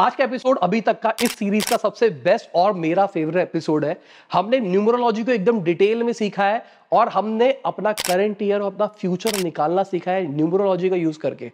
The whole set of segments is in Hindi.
आज का एपिसोड अभी तक का इस सीरीज का सबसे बेस्ट और मेरा फेवरेट एपिसोड है हमने न्यूमरोलॉजी को एकदम डिटेल में सीखा है और हमने अपना करंट ईयर और अपना फ्यूचर निकालना सीखा है न्यूमरोलॉजी का यूज करके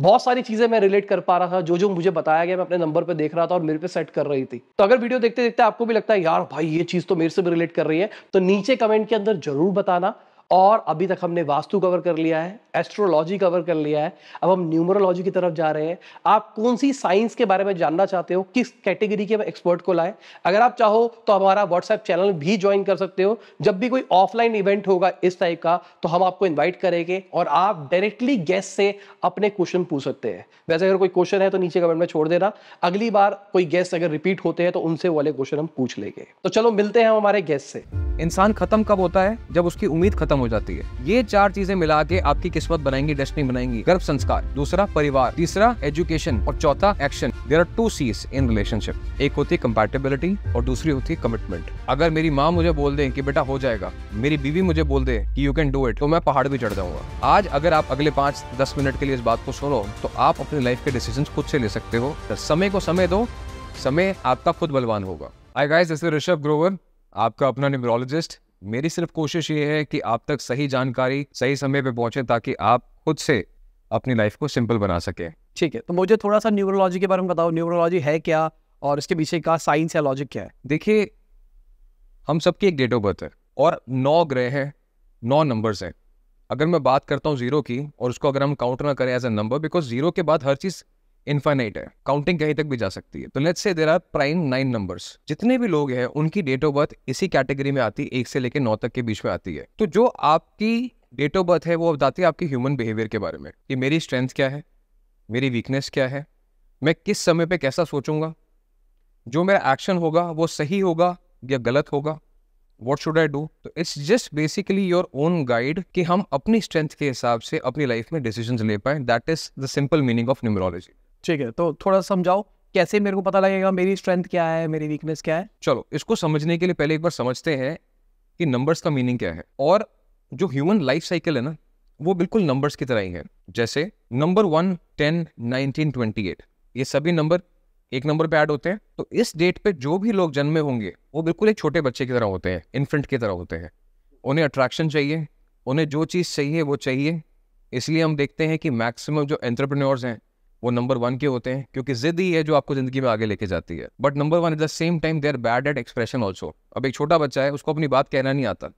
बहुत सारी चीजें मैं रिलेट कर पा रहा था जो जो मुझे बताया गया मैं अपने नंबर पर देख रहा था और मेरे पे सेट कर रही थी तो अगर वीडियो देखते देखते आपको भी लगता है यार भाई ये चीज तो मेरे से भी रिलेट कर रही है तो नीचे कमेंट के अंदर जरूर बताना और अभी तक हमने वास्तु कवर कर लिया है एस्ट्रोलॉजी कवर कर लिया है अब हम न्यूमरोलॉजी की तरफ जा रहे हैं आप कौन सी साइंस के बारे में जानना चाहते हो किस कैटेगरी के एक्सपर्ट को लाएं अगर आप चाहो तो हमारा व्हाट्सएप चैनल भी ज्वाइन कर सकते हो जब भी कोई ऑफलाइन इवेंट होगा इस टाइप का तो हम आपको इन्वाइट करेंगे और आप डायरेक्टली गेस्ट से अपने क्वेश्चन पूछ सकते हैं वैसे अगर कोई क्वेश्चन है तो नीचे कमेंट में छोड़ देना अगली बार कोई गेस्ट अगर रिपीट होते हैं तो उनसे वाले क्वेश्चन हम पूछ लेंगे तो चलो मिलते हैं हमारे गेस्ट से इंसान खत्म कब होता है जब उसकी उम्मीद खत्म हो जाती है ये चार चीजें मिला के आपकी किस्मत बनाएंगी डेस्टिनी बनाएंगी गर्भ संस्कार दूसरा परिवार तीसरा एजुकेशन और चौथा action there are two seize in relationship एक होती है कम्पेटेबिलिटी और दूसरी होती है कमिटमेंट अगर मेरी माँ मुझे बोल दे की बेटा हो जाएगा मेरी बीवी मुझे बोल दे की यू कैन डू इट तो मैं पहाड़ भी चढ़ जाऊंगा आज अगर आप अगले पांच दस मिनट के लिए इस बात को सुनो तो आप अपनी लाइफ के डिसीजन खुद से ले सकते हो तो समय को समय दो समय आपका खुद बलवान होगा hi guys this Rishabh Grover आपका अपना न्यूमरोलॉजिस्ट मेरी सिर्फ कोशिश ये है कि आप तक सही जानकारी सही समय पे पहुंचे ताकि आप खुद से अपनी लाइफ को सिंपल बना सके ठीक है तो मुझे थोड़ा सा न्यूरोलॉजी के बारे में बताओ न्यूरोलॉजी है क्या और इसके पीछे का साइंस या लॉजिक क्या है देखिए हम सबकी एक डेट ऑफ बर्थ है और नौ ग्रह हैं नौ नंबर्स हैं अगर मैं बात करता हूँ जीरो की और उसको अगर हम काउंट ना करें as a number because zero के बाद हर चीज़ इन्फाइनाइट है काउंटिंग कहीं तक भी जा सकती है तो let's say there are prime nine numbers जितने भी लोग हैं उनकी डेट ऑफ बर्थ इसी कैटेगरी में आती है एक से लेकर नौ तक के बीच में आती है तो जो आपकी डेट ऑफ बर्थ है वो बताती है आपके ह्यूमन बिहेवियर के बारे में कि मेरी स्ट्रेंथ क्या है मेरी वीकनेस क्या है मैं किस समय पर कैसा सोचूंगा जो मेरा एक्शन होगा वो सही होगा या गलत होगा वॉट शुड आई डू तो it's just basically your own guide कि हम अपनी स्ट्रेंथ के हिसाब से अपनी लाइफ में डिसीजन ले पाए that is the simple meaning of numerology ठीक है तो थोड़ा समझाओ कैसे मेरे को पता लगेगा मेरी स्ट्रेंथ क्या है मेरी वीकनेस क्या है चलो इसको समझने के लिए पहले एक बार समझते हैं कि नंबर्स का मीनिंग क्या है और जो ह्यूमन लाइफ साइकिल है ना वो बिल्कुल नंबर्स की तरह ही है जैसे number one ten nineteen twenty eight ये सभी नंबर एक नंबर पे ऐड होते हैं तो इस डेट पे जो भी लोग जन्मे होंगे वो बिल्कुल एक छोटे बच्चे की तरह होते हैं इन्फेंट की तरह होते हैं उन्हें अट्रैक्शन चाहिए उन्हें जो चीज़ चाहिए वो चाहिए इसलिए हम देखते हैं कि मैक्सिमम जो एंट्रप्रनोर्स हैं वो नंबर वन के होते हैं क्योंकि जिद ही है जो आपको जिंदगी में आगे लेके जाती है but number one at the same time they are bad at expression also अब एक छोटा बच्चा है उसको अपनी बात कहना नहीं आता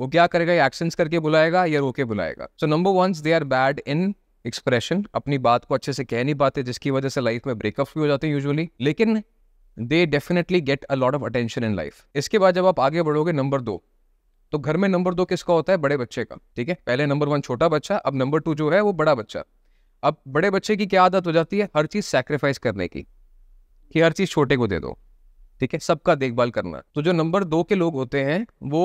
वो क्या करेगा एक्शन करके बुलाएगा या रोके बुलाएगा so number one they are bad in expression अपनी बात को अच्छे से कह नहीं पाते जिसकी वजह से लाइफ में ब्रेकअप भी हो जाते हैं यूजली लेकिन they definitely get a lot of attention in life इसके बाद जब आप आगे बढ़ोगे नंबर दो तो घर में नंबर दो किसका होता है बड़े बच्चे का ठीक है पहले नंबर वन छोटा बच्चा अब नंबर टू जो है वो बड़ा बच्चा अब बड़े बच्चे की क्या आदत हो जाती है हर चीज़ सेक्रीफाइस करने की कि हर चीज़ छोटे को दे दो ठीक है सबका देखभाल करना तो जो नंबर दो के लोग होते हैं वो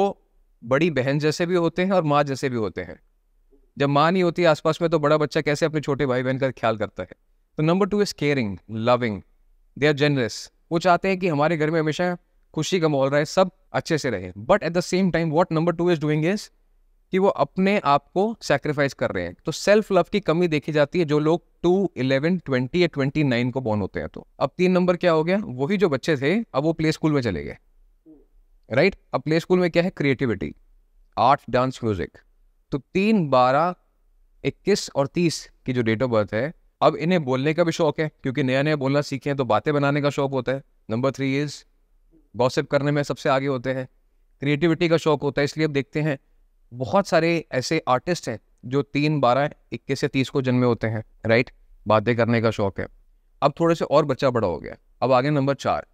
बड़ी बहन जैसे भी होते हैं और माँ जैसे भी होते हैं जब माँ नहीं होती आसपास में तो बड़ा बच्चा कैसे अपने छोटे भाई बहन का ख्याल करता है तो number two is caring loving they are generous वो चाहते हैं कि हमारे घर में हमेशा खुशी का माहौल रहे सब अच्छे से रहे but at the same time what number two is doing is कि वो अपने आप को सेक्रीफाइस कर रहे हैं तो सेल्फ लव की कमी देखी जाती है जो लोग टू इलेवन ट्वेंटी या ट्वेंटी नाइन को बॉर्न होते हैं तो अब तीन नंबर क्या हो गया वही जो बच्चे थे अब वो प्ले स्कूल में चले गए राइट अब प्ले स्कूल में क्या है क्रिएटिविटी आर्ट डांस म्यूजिक तो तीन बारह इक्कीस और तीस की जो डेट ऑफ बर्थ है अब इन्हें बोलने का भी शौक है क्योंकि नया नया बोलना सीखे हैं तो बातें बनाने का शौक होता है नंबर थ्री इज गॉसिप करने में सबसे आगे होते हैं क्रिएटिविटी का शौक होता है इसलिए अब देखते हैं बहुत सारे ऐसे आर्टिस्ट हैं जो तीन बारह इक्कीस से तीस को जन्मे होते हैं राइट बातें करने का शौक है अब थोड़े से और बच्चा बड़ा हो गया अब आगे नंबर चार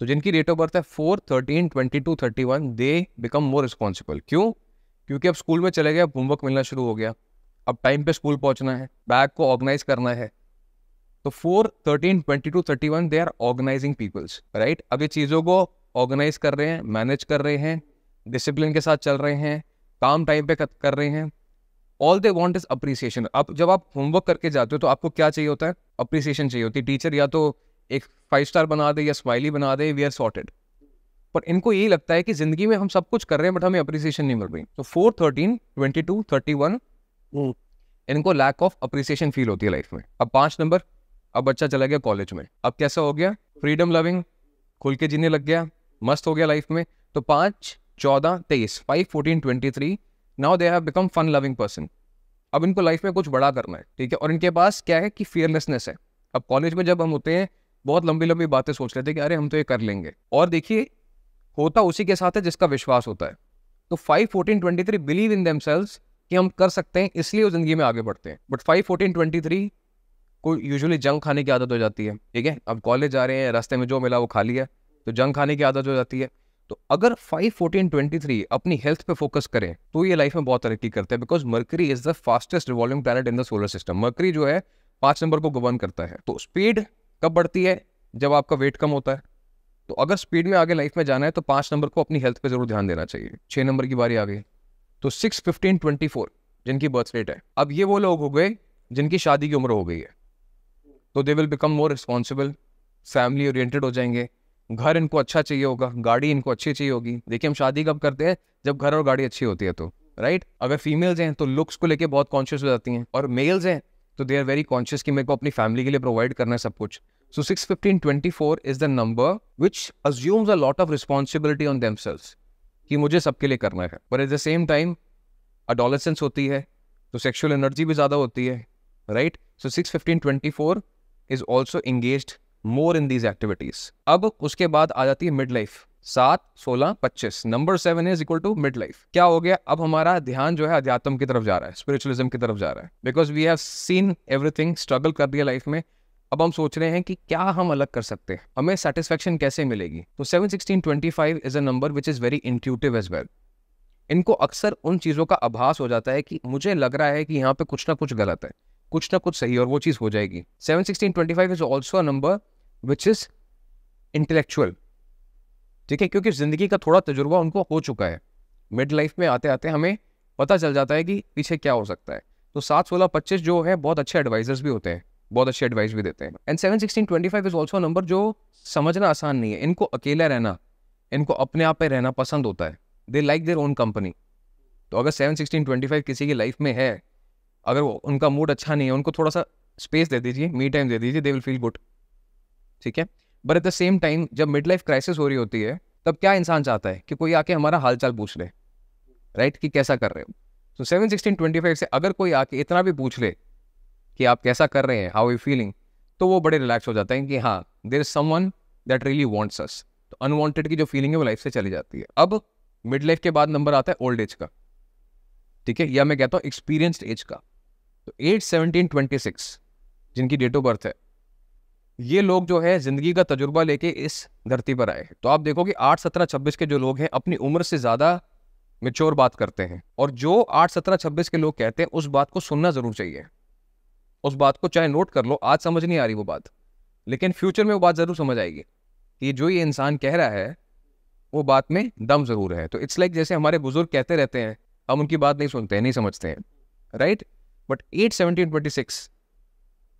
तो जिनकी रेट ऑफ बर्थ है four thirteen twenty two thirty one they become more responsible क्यों क्योंकि अब स्कूल में चले गए होमवर्क मिलना शुरू हो गया अब टाइम पे स्कूल पहुंचना है बैग को ऑर्गेनाइज करना है तो four thirteen twenty two thirty one they are organising peoples right अब ये चीज़ों को ऑर्गेनाइज कर रहे हैं मैनेज कर रहे हैं डिसिप्लिन के साथ चल रहे हैं काम टाइम पे कर रहे हैं all they want is appreciation अब जब आप होमवर्क करके जाते हो तो आपको क्या चाहिए होता है अप्रिसिएशन चाहिए होती है टीचर या तो एक फाइव स्टार बना दे या स्माइली बना दे वी आर सॉर्टेड पर इनको यही लगता है कि जिंदगी में हम सब कुछ कर रहे हैं बट हमें अप्रिसिएशन नहीं मिल रही तो four thirteen twenty two thirty one इनको लैक ऑफ अप्रिसिएशन फील होती है लाइफ में अब पांच नंबर अब बच्चा चला गया कॉलेज में अब कैसा हो गया फ्रीडम लविंग खुल के जीने लग गया मस्त हो गया लाइफ में तो पांच चौदह तेईस five fourteen twenty three now they have become fun loving person अब इनको लाइफ में कुछ बड़ा करना है ठीक है और इनके पास क्या है कि फियरलेसनेस है अब कॉलेज में जब हम होते हैं बहुत लंबी लंबी बातें सोच रहे थे कि अरे हम तो ये कर लेंगे और देखिए होता उसी के साथ है जिसका विश्वास होता है तो five fourteen twenty three believe in them कि हम कर सकते हैं इसलिए वो ज़िंदगी में आगे बढ़ते हैं but five fourteen twenty three को यूजली जंग खाने की आदत हो जाती है ठीक है अब कॉलेज जा रहे हैं रास्ते में जो मिला वो खा लिया तो जंग खाने की आदत हो जाती है तो अगर फाइव फोर्टीन ट्वेंटी थ्री अपनी हेल्थ पे फोकस करें तो ये लाइफ में बहुत तरक्की करते हैं because Mercury is the fastest revolving planet in the solar system Mercury जो है पांच नंबर को गवर्न करता है तो स्पीड कब बढ़ती है जब आपका वेट कम होता है तो अगर स्पीड में आगे लाइफ में जाना है तो पांच नंबर को अपनी हेल्थ पे जरूर ध्यान देना चाहिए छह नंबर की बारी आ गई तो सिक्स फिफ्टीन ट्वेंटी फोर जिनकी बर्थ डेट है अब ये वो लोग हो गए जिनकी शादी की उम्र हो गई है तो they will become more responsible family oriented हो जाएंगे घर इनको अच्छा चाहिए होगा गाड़ी इनको अच्छी चाहिए होगी देखिए हम शादी कब करते हैं जब घर और गाड़ी अच्छी होती है तो राइट right? अगर फीमेल्स हैं तो लुक्स को लेके बहुत कॉन्शियस हो जाती हैं और मेल्स हैं तो दे आर वेरी कॉन्शियस कि मेरे को अपनी फैमिली के लिए प्रोवाइड करना है सब कुछ so six fifteen twenty four is the number which assumes a lot of responsibility on them कि मुझे सबके लिए करना है पर at the same time adolescence होती है तो सेक्शुअल एनर्जी भी ज़्यादा होती है right so six fifteen twenty four is also engage more in these activities अब उसके बाद आ जाती है मिड लाइफ सात सोलह पच्चीस number seven is equal to mid life क्या हो गया अब हमारा ध्यान जो है अध्यात्म की तरफ जा रहा है स्पिरिचुअलिज्म की तरफ जा रहा है because we have seen everything struggle कर दिया लाइफ में अब हम सोच रहे हैं कि क्या हम अलग कर सकते हैं हमें सेटिस्फेक्शन कैसे मिलेगी तो seven sixteen twenty five is a number which is very intuitive as well इनको अक्सर उन चीज़ों का आभास हो जाता है कि मुझे लग रहा है कि यहाँ पे कुछ ना कुछ गलत है कुछ ना कुछ सही और वो चीज़ हो जाएगी seven sixteen twenty five is also number which is intellectual ठीक है क्योंकि ज़िंदगी का थोड़ा तजुर्बा उनको हो चुका है मिड लाइफ में आते आते हमें पता चल जाता है कि पीछे क्या हो सकता है तो सात सोलह पच्चीस जो है बहुत अच्छे एडवाइजर्स भी होते हैं बहुत अच्छे एडवाइस भी देते हैं and seven sixteen twenty five is also number जो समझना आसान नहीं है इनको अकेला रहना इनको अपने आप पे रहना पसंद होता है they like their own company तो अगर सेवन सिक्सटीन ट्वेंटी फाइव किसी की लाइफ में है अगर वो उनका मूड अच्छा नहीं है उनको थोड़ा सा स्पेस दे दीजिए मी टाइम दे दीजिए दे विल फील गुड ठीक है but at the same time जब मिड लाइफ क्राइसिस हो रही होती है तब क्या इंसान चाहता है कि कोई आके हमारा हालचाल पूछ ले राइट right? कि कैसा कर रहे हो so seven sixteen twenty five से अगर कोई आके इतना भी पूछ ले कि आप कैसा कर रहे हैं हाउ यू फीलिंग तो वो बड़े रिलैक्स हो जाते हैं कि हाँ there is someone that really wants us तो अनवॉन्टेड की जो फीलिंग है वो लाइफ से चली जाती है अब मिड लाइफ के बाद नंबर आता है ओल्ड एज का ठीक है या मैं कहता हूँ एक्सपीरियंस्ड एज का तो एज सेवनटीन ट्वेंटी सिक्स जिनकी डेट ऑफ बर्थ है ये लोग जो है ज़िंदगी का तजुर्बा लेके इस धरती पर आए तो आप देखो कि आठ सत्रह छब्बीस के जो लोग हैं अपनी उम्र से ज़्यादा मेच्योर बात करते हैं और जो आठ सत्रह छब्बीस के लोग कहते हैं उस बात को सुनना ज़रूर चाहिए उस बात को चाहे नोट कर लो आज समझ नहीं आ रही वो बात लेकिन फ्यूचर में वो बात ज़रूर समझ आएगी कि जो ये इंसान कह रहा है वो बात में दम ज़रूर है तो इट्स लाइक like जैसे हमारे बुज़ुर्ग कहते रहते हैं हम उनकी बात नहीं सुनते हैं नहीं समझते हैं right but at seventeen twenty six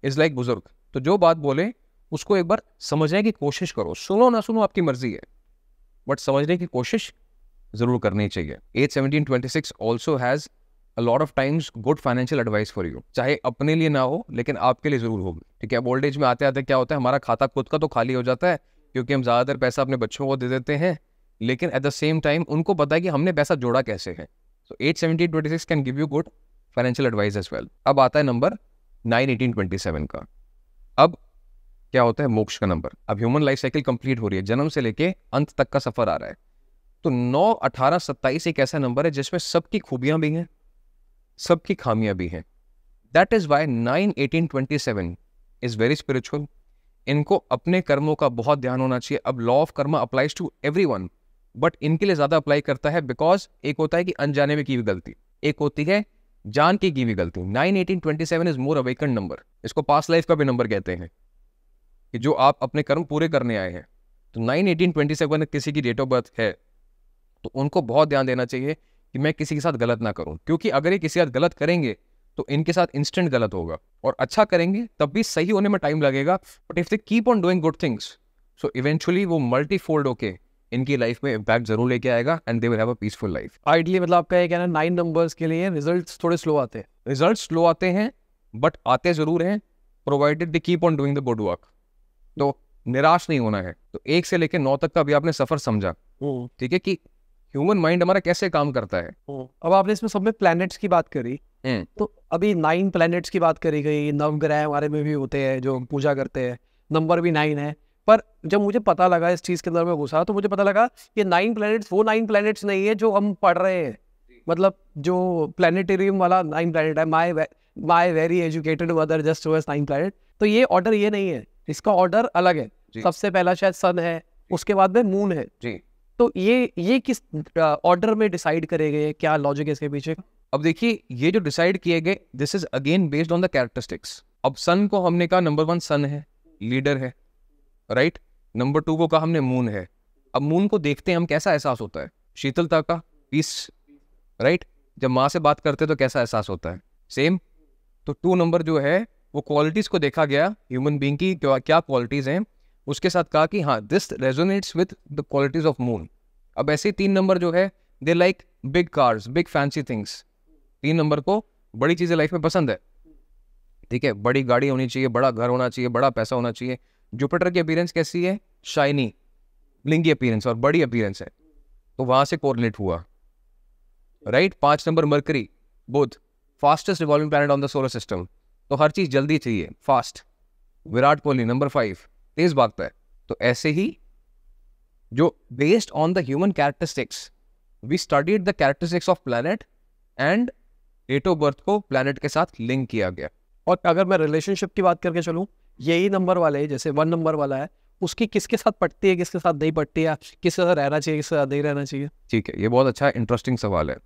is like बुज़ुर्ग तो जो बात बोले उसको एक बार समझने की कोशिश करो सुनो ना सुनो आपकी मर्जी है बट समझने की कोशिश जरूर करनी चाहिए age seventeen twenty six also has a lot of times good financial advice for you चाहे अपने लिए ना हो लेकिन आपके लिए जरूर होगी ठीक है ओल्ड एज में आते आते क्या होता है हमारा खाता खुद का तो खाली हो जाता है क्योंकि हम ज़्यादातर पैसा अपने बच्चों को दे देते हैं लेकिन एट द सेम टाइम उनको पता है कि हमने पैसा जोड़ा कैसे है so age seventeen twenty six can give you good financial advice as well अब आता है number nine eighteen twenty seven का अब क्या होता है मोक्ष का नंबर अब ह्यूमन लाइफ साइकिल कंप्लीट हो रही है जन्म से लेके अंत तक का सफर आ रहा है तो नौ अठारह सत्ताईस एक ऐसा नंबर है जिसमें सबकी खूबियां भी हैं सबकी खामियां भी हैं that is why nine eighteen twenty seven is very spiritual इनको अपने कर्मों का बहुत ध्यान होना चाहिए अब law of karma applies to every but इनके लिए ज्यादा अप्लाई करता है बिकॉज एक होता है कि अनजाने में की हुई गलती एक होती है जान की की हुई गलती nine eighteen twenty seven is more awaken number इसको पास लाइफ का भी नंबर कहते हैं कि जो आप अपने कर्म पूरे करने आए हैं तो नाइन एटीन ट्वेंटी सेवन किसी की डेट ऑफ बर्थ है तो उनको बहुत ध्यान देना चाहिए कि मैं किसी के साथ गलत ना करूं क्योंकि अगर ये किसी के साथ गलत करेंगे तो इनके साथ इंस्टेंट गलत होगा और अच्छा करेंगे तब भी सही होने में टाइम लगेगा but if they keep on doing good things so eventually वो मल्टी फोल्ड होके इनकी लाइफ में इम्पैक्ट जरूर लेके आएगा and they will have a peaceful life ideally मतलब आपका ये कहना नाइन नंबर्स के लिए रिजल्ट थोड़े स्लो आते हैं रिजल्ट स्लो आते हैं बट आते जरूर हैं provided they keep on doing the good work तो निराश नहीं होना है तो एक से लेकर नौ तक का भी आपने सफर समझा हम्म। ठीक है कि ह्यूमन माइंड हमारा कैसे काम करता है हम्म। अब आपने इसमें सब में प्लैनेट्स की बात करी हम्म। तो अभी नाइन प्लैनेट्स की बात करी गई नव ग्रह हमारे में भी होते हैं जो हम पूजा करते हैं नंबर भी नाइन है पर जब मुझे पता लगा इस चीज़ के अंदर में घुसा तो मुझे पता लगा ये नाइन प्लैनेट्स वो नाइन प्लैनेट्स नहीं है जो हम पढ़ रहे हैं मतलब जो प्लेनेटेरियम वाला नाइन प्लैनेट है my my very educated mother just nine planet तो ये ऑर्डर ये नहीं है इसका ऑर्डर अलग है सबसे पहला शायद सन है उसके बाद में मून है जी तो ये ये किस ऑर्डर में डिसाइड करे गए क्या लॉजिक है इसके पीछे अब देखिए ये जो डिसाइड किए गए this is again based on the characteristics अब सन को हमने कहा नंबर वन सन है लीडर है राइट नंबर टू को कहा हमने मून है अब मून को देखते हैं हम कैसा एहसास होता है शीतलता का पीस राइट जब माँ से बात करते हैं तो कैसा एहसास होता है सेम तो टू नंबर जो है वो क्वालिटीज़ को देखा गया ह्यूमन बींग की क्या क्या क्वालिटीज़ हैं उसके साथ कहा कि हाँ this resonates with the qualities of moon अब ऐसे तीन नंबर जो है they like big cars big fancy things तीन नंबर को बड़ी चीज़ें लाइफ में पसंद है ठीक है बड़ी गाड़ी होनी चाहिए बड़ा घर होना चाहिए बड़ा पैसा होना चाहिए जुपिटर की अपीरेंस कैसी है शाइनी लिंगी अपीरेंस और बड़ी अपीरेंस है तो वहाँ से कोरिलेट हुआ राइट पाँच number Mercury Budh fastest revolving planet on the solar system तो हर चीज़ जल्दी चाहिए fast Virat Kohli number five तेज भागता है तो ऐसे ही जो based on the human characteristics we studied the characteristics of planet and date of birth को प्लानट के साथ लिंक किया गया और अगर मैं रिलेशनशिप की बात करके चलूँ यही नंबर वाले जैसे वन नंबर वाला है उसकी किसके साथ पटती है किसके साथ नहीं पटती है किसके साथ रहना चाहिए किसके साथ नहीं रहना चाहिए ठीक है ये बहुत अच्छा इंटरेस्टिंग सवाल है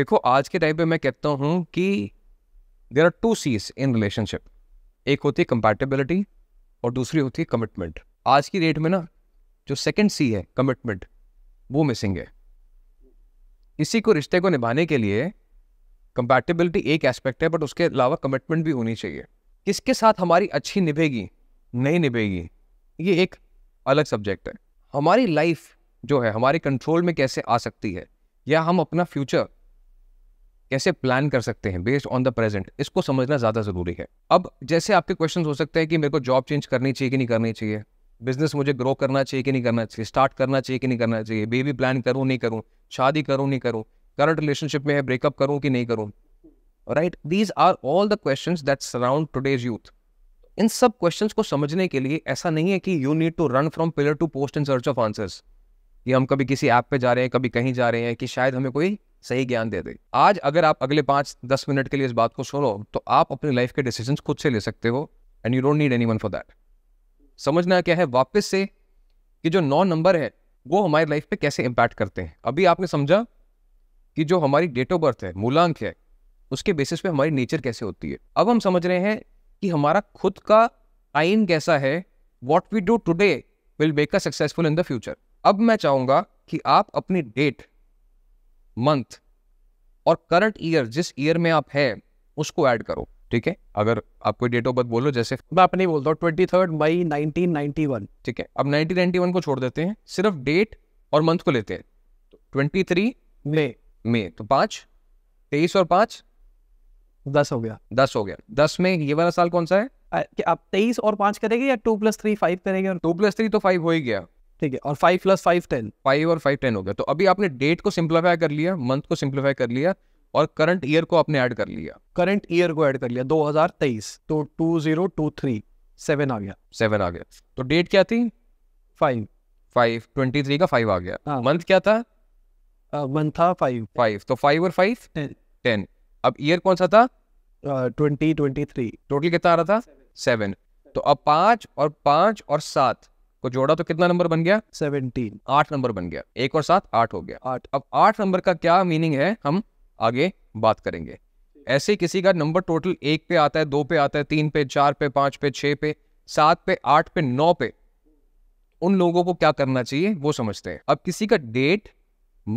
देखो आज के टाइम पे मैं कहता हूँ कि there are two seize in relationship एक होती है कंपैटिबिलिटी और दूसरी होती है कमिटमेंट आज की डेट में ना जो सेकंड सी है कमिटमेंट वो मिसिंग है इसी को रिश्ते को निभाने के लिए कंपैटिबिलिटी एक एस्पेक्ट है बट उसके अलावा कमिटमेंट भी होनी चाहिए किसके साथ हमारी अच्छी निभेगी नहीं निभेगी ये एक अलग सब्जेक्ट है हमारी लाइफ जो है हमारे कंट्रोल में कैसे आ सकती है या हम अपना फ्यूचर कैसे प्लान कर सकते हैं बेस्ड ऑन द प्रेजेंट इसको समझना ज़्यादा ज़रूरी है अब जैसे आपके क्वेश्चन हो सकते हैं कि मेरे को जॉब चेंज करनी चाहिए कि नहीं करनी चाहिए बिजनेस मुझे ग्रो करना चाहिए कि नहीं करना चाहिए स्टार्ट करना चाहिए कि नहीं करना चाहिए बेबी प्लान करूँ नहीं करूँ शादी करूँ नहीं करूँ करंट रिलेशनशिप में है ब्रेकअप करूँ कि नहीं करूँ right these are all the question that surround today's youth इन सब क्वेश्चन को समझने के लिए ऐसा नहीं है कि you need to run from pillar to post in search of answers कि हम कभी किसी ऐप पे जा रहे हैं कभी कहीं जा रहे हैं कि शायद हमें कोई सही ज्ञान दे दे आज अगर आप अगले पाँच दस मिनट के लिए इस बात को सुनो तो आप अपनी लाइफ के डिसीजन खुद से ले सकते हो and you don't need any for that समझना क्या है वापस से कि जो नौ नंबर है वो हमारी लाइफ पे कैसे इम्पैक्ट करते हैं अभी आपने समझा कि जो हमारी डेट ऑफ बर्थ है मूलांक है उसके बेसिस पे हमारी नेचर कैसे होती है अब हम समझ रहे हैं कि हमारा खुद का आइन कैसा है what we do today will make a successful in the future अब मैं चाहूंगा कि आप अपनी डेट मंथ और करंट ईयर जिस ईयर में आप है उसको ऐड करो ठीक है अगर आप कोई डेट ऑफ बर्थ बोलो जैसे मैं अपने बोलता हूँ twenty third May nineteen ninety one ठीक है अब नाइनटीन नाइनटी वन को छोड़ देते हैं सिर्फ डेट और मंथ को लेते हैं ट्वेंटी थ्री मे मे तो पाँच तेईस और पाँच दस हो गया दस हो गया दस में ये वाला साल कौन सा है आ, कि आप तेईस और पांच करेंगे या टू प्लस थ्री फाइव करेंगे टू प्लस थ्री तो फाइव हो ही गया ठीक है और five plus five ten five और फाइव टेन हो गया तो अभी आपने डेट को सिंप्लीफाई कर लिया मंथ को सिंप्लीफाई कर लिया और करंट ईयर को आपने ऐड कर लिया करंट ईयर को ऐड कर लिया 2023 तो 2023 सेवन आ गया सेवन आ गया तो डेट क्या थी फाइव फाइव ट्वेंटी थ्री का फाइव आ गया मंथ हाँ। क्या था मंथ था फाइव फाइव तो फाइव और फाइव टेन टेन अब ईयर कौन सा था ट्वेंटी ट्वेंटी थ्री टोटल कितना आ रहा था सेवन तो अब पांच और पांच और सात को जोड़ा तो कितना नंबर बन गया सेवनटीन आठ नंबर बन गया एक और सात आठ हो गया आठ अब आठ नंबर का क्या मीनिंग है हम आगे बात करेंगे ऐसे किसी का नंबर टोटल एक पे आता है दो पे आता है तीन पे चार पे पांच पे छह पे सात पे आठ पे नौ पे उन लोगों को क्या करना चाहिए वो समझते हैं अब किसी का डेट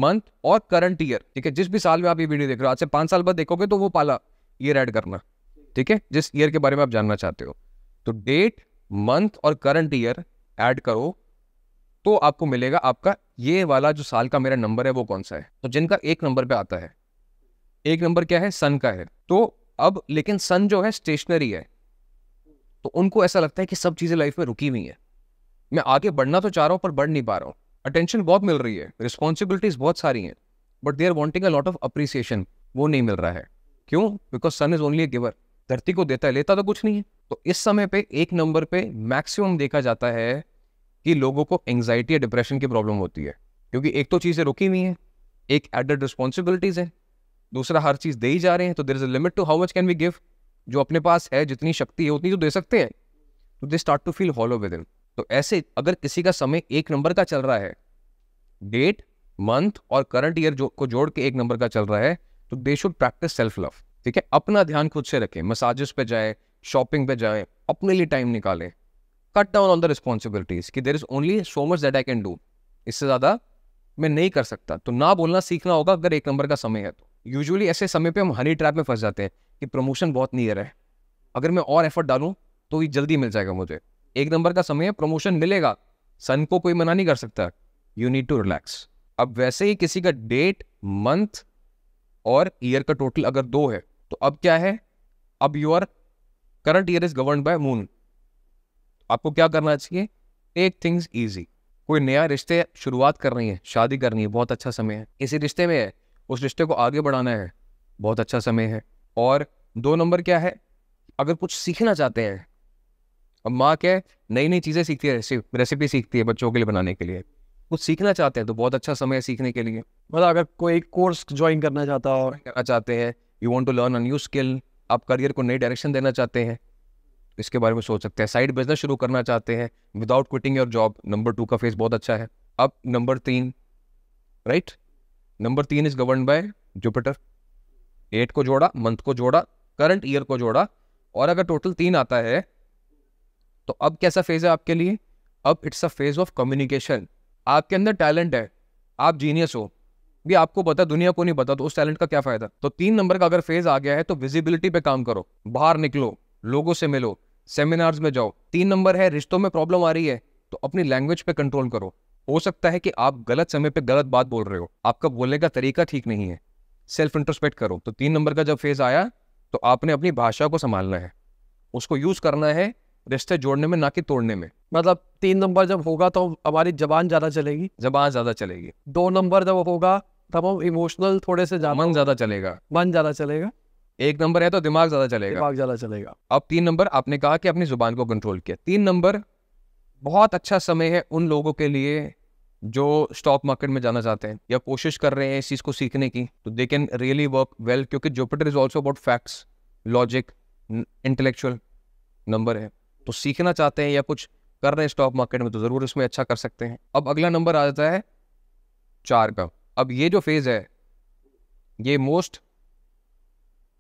मंथ और करंट ईयर ठीक है जिस भी साल में आप ये वीडियो देख रहे हो आज से पांच साल बाद देखोगे तो वो पाला ईयर ऐड करना ठीक है जिस ईयर के बारे में आप जानना चाहते हो तो डेट मंथ और करंट ईयर ऐड करो तो आपको मिलेगा आपका ये वाला जो साल का मेरा नंबर है वो कौन सा है तो जिनका एक नंबर पे आता है एक नंबर क्या है सन का है तो अब लेकिन सन जो है स्टेशनरी है तो उनको ऐसा लगता है कि सब चीज़ें लाइफ में रुकी हुई हैं मैं आगे बढ़ना तो चाह रहा हूं पर बढ़ नहीं पा रहा हूं अटेंशन बहुत मिल रही है रिस्पॉन्सिबिलिटीज़ बहुत सारी हैं but they are wanting a lot of appreciation वो नहीं मिल रहा है क्यों because sun is only giver धरती को देता है लेता तो कुछ नहीं है तो इस समय पे एक नंबर पे मैक्सिमम देखा जाता है कि लोगों को एंगजाइटी या डिप्रेशन की प्रॉब्लम होती है क्योंकि एक तो चीज़ें रुकी हुई हैं एक एडेड रिस्पॉन्सिबिलिटीज़ है दूसरा हर चीज़ दे ही जा रहे हैं तो there is a limit to how much can we give जो अपने पास है जितनी शक्ति है उतनी तो दे सकते हैं तो they start to feel hollow within तो ऐसे अगर किसी का समय एक नंबर का चल रहा है डेट मंथ और करंट ईयर जो, को जोड़ के एक नंबर का चल रहा है तो they should practice self love ठीक है अपना ध्यान खुद से रखें मसाजेस पे जाए शॉपिंग पे जाए अपने लिए टाइम निकालें cut down on the responsibilities कि there is only so much that I can do इससे ज़्यादा मैं नहीं कर सकता तो ना बोलना सीखना होगा अगर एक नंबर का समय है तो यूजली ऐसे समय पर हम हनी ट्रैप में फंस जाते हैं कि प्रमोशन बहुत नियर है अगर मैं और एफर्ट डालूँ तो ये जल्दी मिल जाएगा मुझे एक नंबर का समय है प्रमोशन मिलेगा सन को कोई मना नहीं कर सकता यू नीड टू रिलैक्स अब वैसे ही किसी का डेट मंथ और ईयर का टोटल अगर दो है तो अब क्या है अब your current year is govern by moon आपको क्या करना चाहिए टेक थिंग्स ईजी कोई नया रिश्ते शुरुआत कर रही है शादी करनी है बहुत अच्छा समय है इसी रिश्ते में है उस रिश्ते को आगे बढ़ाना है बहुत अच्छा समय है और दो नंबर क्या है अगर कुछ सीखना चाहते हैं अब माँ क्या है नई नई चीज़ें सीखती है रेसिपी रेसिपी सीखती है बच्चों के लिए बनाने के लिए कुछ सीखना चाहते हैं तो बहुत अच्छा समय है सीखने के लिए मतलब अगर कोई कोर्स ज्वाइन करना चाहता हो करना चाहते हैं you want to learn a new skill आप करियर को नई डायरेक्शन देना चाहते हैं इसके बारे में सोच सकते हैं साइड बिजनेस शुरू करना चाहते हैं without quitting your job number two का फेस बहुत अच्छा है अब नंबर तीन राइट नंबर तीन इज गवर्न बाय जुपिटर एट को जोड़ा मंथ को जोड़ा करंट ईयर को जोड़ा और अगर टोटल तीन आता है तो अब कैसा फेज है आपके लिए अब it's a phase of communication आपके अंदर टैलेंट है आप जीनियस हो भी आपको पता दुनिया को नहीं पता तो उस टैलेंट का क्या फायदा तो तीन नंबर का अगर फेज आ गया है तो विजिबिलिटी पे काम करो बाहर निकलो लोगों से मिलो सेमिनार्स में जाओ तीन नंबर है रिश्तों में प्रॉब्लम आ रही है तो अपनी लैंग्वेज पे कंट्रोल करो हो सकता है कि आप गलत समय पे गलत बात बोल रहे हो आपका बोलने का तरीका ठीक नहीं है सेल्फ इंट्रोस्पेक्ट करो तो तीन नंबर का जब फेज आया तो आपने अपनी भाषा को संभालना है उसको यूज करना है रिश्ते जोड़ने में ना कि तोड़ने में मतलब तीन नंबर जब होगा तो हमारी जबान ज्यादा चलेगी जबान ज्यादा चलेगी दो नंबर जब होगा तब हम इमोशनल थोड़े से मन ज्यादा चलेगा मन ज्यादा चलेगा एक नंबर है तो दिमाग ज्यादा चलेगा दिमाग ज्यादा चलेगा अब तीन नंबर आपने कहा कि अपनी जुबान को कंट्रोल किया तीन नंबर बहुत अच्छा समय है उन लोगों के लिए जो स्टॉक मार्केट में जाना चाहते हैं या कोशिश कर रहे हैं इस चीज़ को सीखने की तो they can really work well क्योंकि Jupiter is also about facts logic intellectual number है तो सीखना चाहते हैं या कुछ कर रहे हैं स्टॉक मार्केट में तो ज़रूर इसमें अच्छा कर सकते हैं अब अगला नंबर आ जाता है चार का अब ये जो फेज़ है ये मोस्ट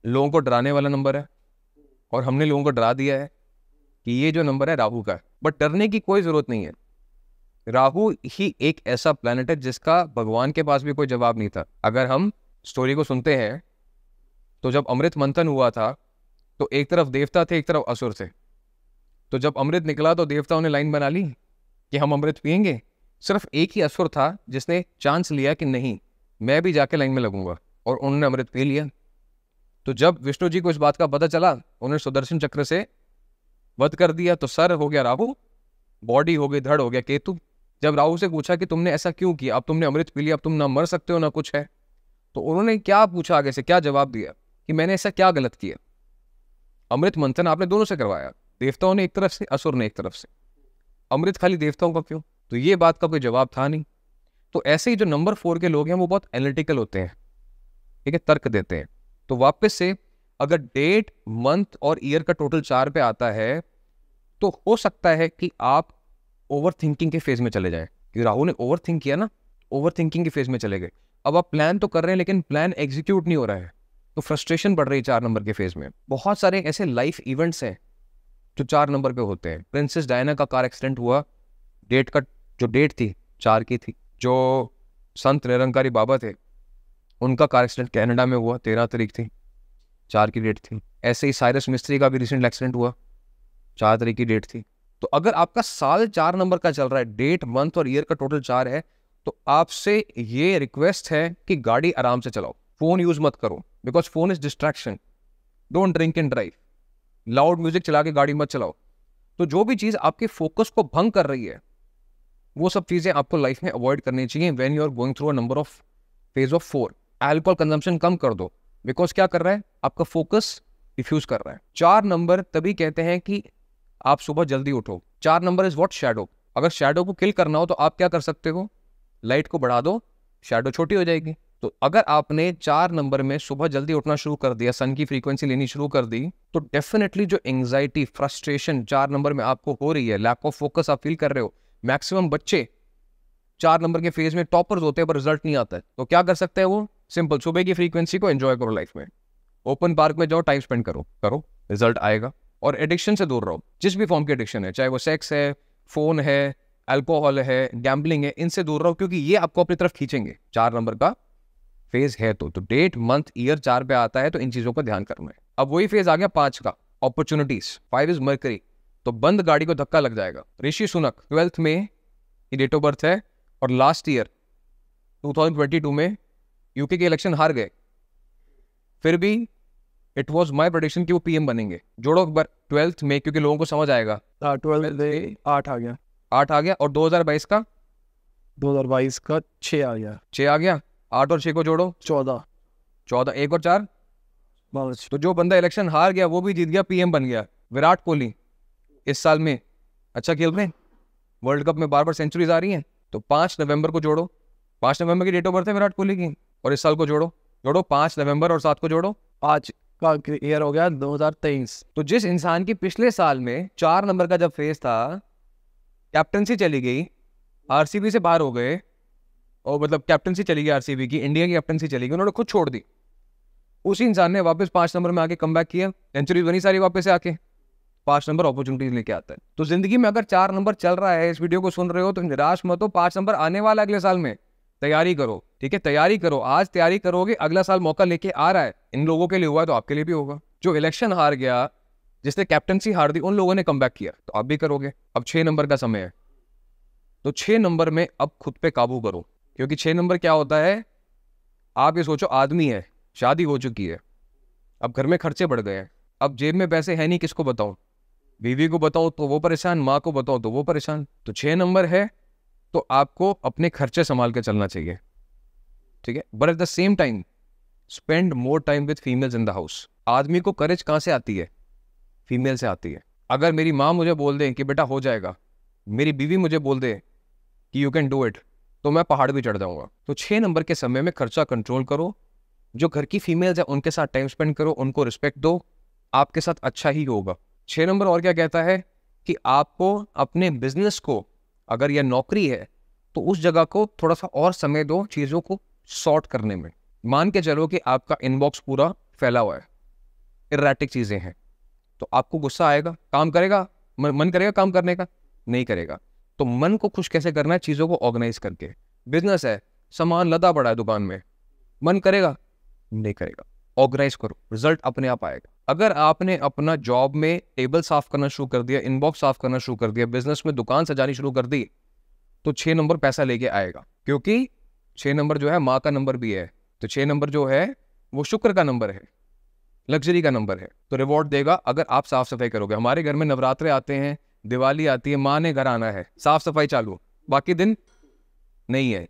लोगों को डराने वाला नंबर है और हमने लोगों को डरा दिया है कि ये जो नंबर है राहु का है बट डरने की कोई ज़रूरत नहीं है राहु ही एक ऐसा प्लानट है जिसका भगवान के पास भी कोई जवाब नहीं था अगर हम स्टोरी को सुनते हैं तो जब अमृत मंथन हुआ था तो एक तरफ देवता थे एक तरफ असुर थे तो जब अमृत निकला तो देवताओं ने लाइन बना ली कि हम अमृत पियेंगे सिर्फ एक ही असुर था जिसने चांस लिया कि नहीं मैं भी जाके लाइन में लगूंगा और उन्होंने अमृत पी लिया तो जब विष्णु जी को इस बात का पता चला उन्होंने सुदर्शन चक्र से वध कर दिया तो सर हो गया राहु बॉडी हो गई धड़ हो गया केतु जब राहु से पूछा कि तुमने ऐसा क्यों किया अब तुमने अमृत पी लिया अब तुम ना मर सकते हो ना कुछ है तो उन्होंने क्या पूछा आगे से क्या जवाब दिया कि मैंने ऐसा क्या गलत किया अमृत मंथन आपने दोनों से करवाया देवताओं ने एक तरफ से असुर ने एक तरफ से अमृत खाली देवताओं का क्यों तो ये बात का कोई जवाब था नहीं तो ऐसे ही जो नंबर फोर के लोग हैं वो बहुत एनालिटिकल होते हैं ठीक है तर्क देते हैं तो वापस से अगर डेट मंथ और ईयर का टोटल चार पे आता है तो हो सकता है कि आप ओवर थिंकिंग के फेज में चले जाए क्योंकि ने ओवर किया ना ओवर के फेज में चले गए अब आप प्लान तो कर रहे हैं लेकिन प्लान एग्जीक्यूट नहीं हो रहा है तो फ्रस्ट्रेशन बढ़ रही है चार नंबर के फेज में बहुत सारे ऐसे लाइफ इवेंट्स हैं जो चार नंबर पे होते हैं प्रिंसेस डायना का कार एक्सीडेंट हुआ डेट का जो डेट थी चार की थी जो संत निरंकारी बाबा थे उनका कार एक्सीडेंट कैनेडा में हुआ तेरह तारीख थी चार की डेट थी ऐसे ही साइरस मिस्त्री का भी रिसेंट एक्सीडेंट हुआ चार तारीख की डेट थी तो अगर आपका साल चार नंबर का चल रहा है डेट मंथ और ईयर का टोटल चार है तो आपसे ये रिक्वेस्ट है कि गाड़ी आराम से चलाओ फोन यूज मत करो because phone is distraction don't drink and drive loud music चला के गाड़ी मत चलाओ तो जो भी चीज आपके फोकस को भंग कर रही है वो सब चीजें आपको लाइफ में अवॉइड करनी चाहिए when you are going through a number of phase of four alcohol consumption कम कर दो बिकॉज क्या कर रहा है आपका फोकस डिफ्यूज कर रहा है चार नंबर तभी कहते हैं कि आप सुबह जल्दी उठो चार नंबर इज वॉट शेडो अगर शेडो को किल करना हो तो आप क्या कर सकते हो लाइट को बढ़ा दो शेडो छोटी हो जाएगी तो अगर आपने चार नंबर में सुबह जल्दी उठना शुरू कर दिया सन की फ्रीक्वेंसी लेनी शुरू कर दी तो डेफिनेटली जो एंग्जाइटी फ्रस्ट्रेशन चार नंबर में आपको हो रही है लैक ऑफ फोकस आप फील कर रहे हो मैक्सिमम बच्चे चार नंबर के फेज में टॉपर्स होते हैं पर रिजल्ट नहीं आता है तो क्या कर सकते हैं वो सिंपल सुबह की फ्रीक्वेंसी को एंजॉय करो लाइफ में ओपन पार्क में जाओ टाइम स्पेंड करो करो रिजल्ट आएगा और एडिक्शन से दूर रहो जिस भी फॉर्म की एडिक्शन है चाहे वो सेक्स है फोन है अल्कोहल है गैम्बलिंग है इनसे दूर रहो क्योंकि ये आपको अपनी तरफ खींचेंगे चार नंबर का फेज है तो तो डेट मंथ ईयर चार पे आता है तो इन चीजों का ध्यान करना है अब वही फेज आ गया पांच का अपॉर्चुनिटीज फाइव इज मर्करी तो बंद गाड़ी को धक्का लग जाएगा ऋषि सुनक ट्वेल्थ में डेट ऑफ बर्थ है और लास्ट ईयर 2022 में यूके के इलेक्शन हार गए फिर भी इट वॉज माई प्रोडिक्शन कि वो पीएम बनेंगे जोड़ो अकबर ट्वेल्थ में क्योंकि लोगों को समझ आएगा हाँ, आठ आ गया आठ आ गया और 2022 का 2022 का छ आ गया छ आ गया आठ और छ को जोड़ो चौदह चौदह एक और चार मार्च तो जो बंदा इलेक्शन हार गया वो भी जीत गया पीएम बन गया विराट कोहली इस साल में अच्छा खेल रहे हैं वर्ल्ड कप में बार बार सेंचुरीज आ रही हैं तो पांच नवंबर को जोड़ो पांच नवंबर की डेट ऑफ बर्थ है विराट कोहली की और इस साल को जोड़ो जोड़ो पांच नवंबर और सात को जोड़ो पांच का ईयर हो गया 2023 तो जिस इंसान की पिछले साल में चार नंबर का जब फेस था कैप्टनसी चली गई आरसीबी से बाहर हो गए और मतलब कैप्टनसी चली गई आरसीबी की इंडिया की कैप्टनसी चली गई उन्होंने खुद छोड़ दी उसी इंसान ने वापस पांच नंबर में आके कम बैक किया सेंचुरी बनी सारी वापस से आके पांच नंबर अपॉर्चुनिटीज लेके आता है तो जिंदगी में अगर चार नंबर चल रहा है इस वीडियो को सुन रहे हो तो निराश मत हो पांच नंबर आने वाला अगले साल में तैयारी करो ठीक है तैयारी करो आज तैयारी करोगे अगला साल मौका लेके आ रहा है इन लोगों के लिए हुआ है तो आपके लिए भी होगा जो इलेक्शन हार गया जिसने कैप्टनसी हार दी उन लोगों ने कम किया तो आप भी करोगे अब छह नंबर का समय है तो छह नंबर में अब खुद पे काबू करो क्योंकि छह नंबर क्या होता है आप ये सोचो आदमी है शादी हो चुकी है अब घर में खर्चे बढ़ गए हैं अब जेब में पैसे हैं नहीं किसको बताओ बीवी को बताओ तो वो परेशान माँ को बताओ तो वो परेशान तो छः नंबर है तो आपको अपने खर्चे संभाल के चलना चाहिए ठीक है but at the same time spend more time with females in the house आदमी को करेज कहाँ से आती है फीमेल से आती है अगर मेरी माँ मुझे बोल दें कि बेटा हो जाएगा मेरी बीवी मुझे बोल दे कि यू कैन डू इट तो मैं पहाड़ भी चढ़ जाऊंगा तो छः नंबर के समय में खर्चा कंट्रोल करो जो घर की फीमेल्स हैं उनके साथ टाइम स्पेंड करो उनको रिस्पेक्ट दो आपके साथ अच्छा ही होगा छः नंबर और क्या कहता है कि आपको अपने बिजनेस को अगर यह नौकरी है तो उस जगह को थोड़ा सा और समय दो चीज़ों को सॉर्ट करने में मान के चलो कि आपका इनबॉक्स पूरा फैला हुआ है इर्रेटिक चीज़ें हैं तो आपको गुस्सा आएगा काम करेगा मन करेगा काम करने का नहीं करेगा तो मन को खुश कैसे करना है चीज़ों को ऑर्गेनाइज करके बिजनेस है सामान लदा पड़ा है दुकान में मन करेगा नहीं करेगा ऑर्गेनाइज करो रिजल्ट अपने आप आएगा अगर आपने अपना जॉब में टेबल साफ करना शुरू कर दिया इनबॉक्स साफ करना शुरू कर दिया बिजनेस में दुकान सजानी शुरू कर दी तो छह नंबर पैसा लेके आएगा क्योंकि छह नंबर जो है माँ का नंबर भी है तो छह नंबर जो है वो शुक्र का नंबर है लग्जरी का नंबर है तो रिवॉर्ड देगा अगर आप साफ सफाई करोगे हमारे घर में नवरात्रे आते हैं दिवाली आती है माँ ने घर आना है साफ सफाई चालू बाकी दिन नहीं है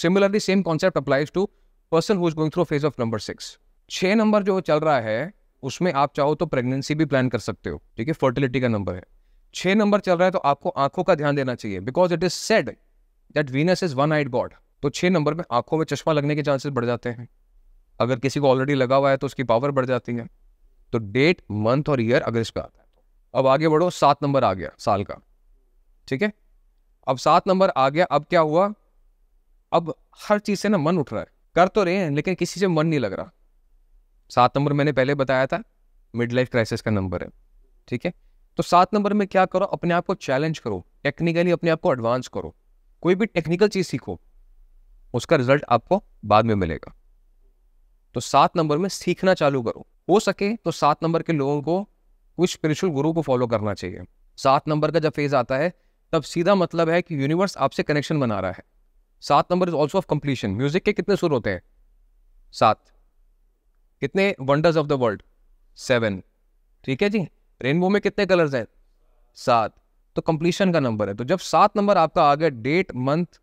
similarly same concept applies to person who is going through phase of number six छह नंबर जो चल रहा है उसमें आप चाहो तो प्रेगनेंसी भी प्लान कर सकते हो ठीक है फर्टिलिटी का नंबर है छः नंबर चल रहा है तो आपको आंखों का ध्यान देना चाहिए because it is said that Venus is one आइट गॉड तो छः नंबर में आंखों में चश्मा लगने के चांसेस बढ़ जाते हैं अगर किसी को ऑलरेडी लगा हुआ है तो उसकी पावर बढ़ जाती है तो डेट मंथ और ईयर अगर इसका आता है तो। अब आगे बढ़ो सात नंबर आ गया साल का ठीक है अब सात नंबर आ गया अब क्या हुआ अब हर चीज़ से ना मन उठ रहा है कर तो रहे हैं लेकिन किसी से मन नहीं लग रहा सात नंबर मैंने पहले बताया था मिड लाइफ क्राइसिस का नंबर है ठीक है तो सात नंबर में क्या करो अपने आप को चैलेंज करो टेक्निकली अपने आप को एडवांस करो कोई भी टेक्निकल चीज़ सीखो उसका रिजल्ट आपको बाद में मिलेगा तो सात नंबर में सीखना चालू करो हो सके तो सात नंबर के लोगों को कुछ स्पिरिचुअल गुरु को फॉलो करना चाहिए सात नंबर का जब फेज आता है तब सीधा मतलब है कि यूनिवर्स आपसे कनेक्शन बना रहा है सात number is also of completion music के कितने सुर होते हैं सात कितने wonders of the world seven ठीक है जी रेनबो में कितने कलर्स हैं सात तो कंप्लीशन का नंबर है तो जब सात नंबर आपका आ गया डेट मंथ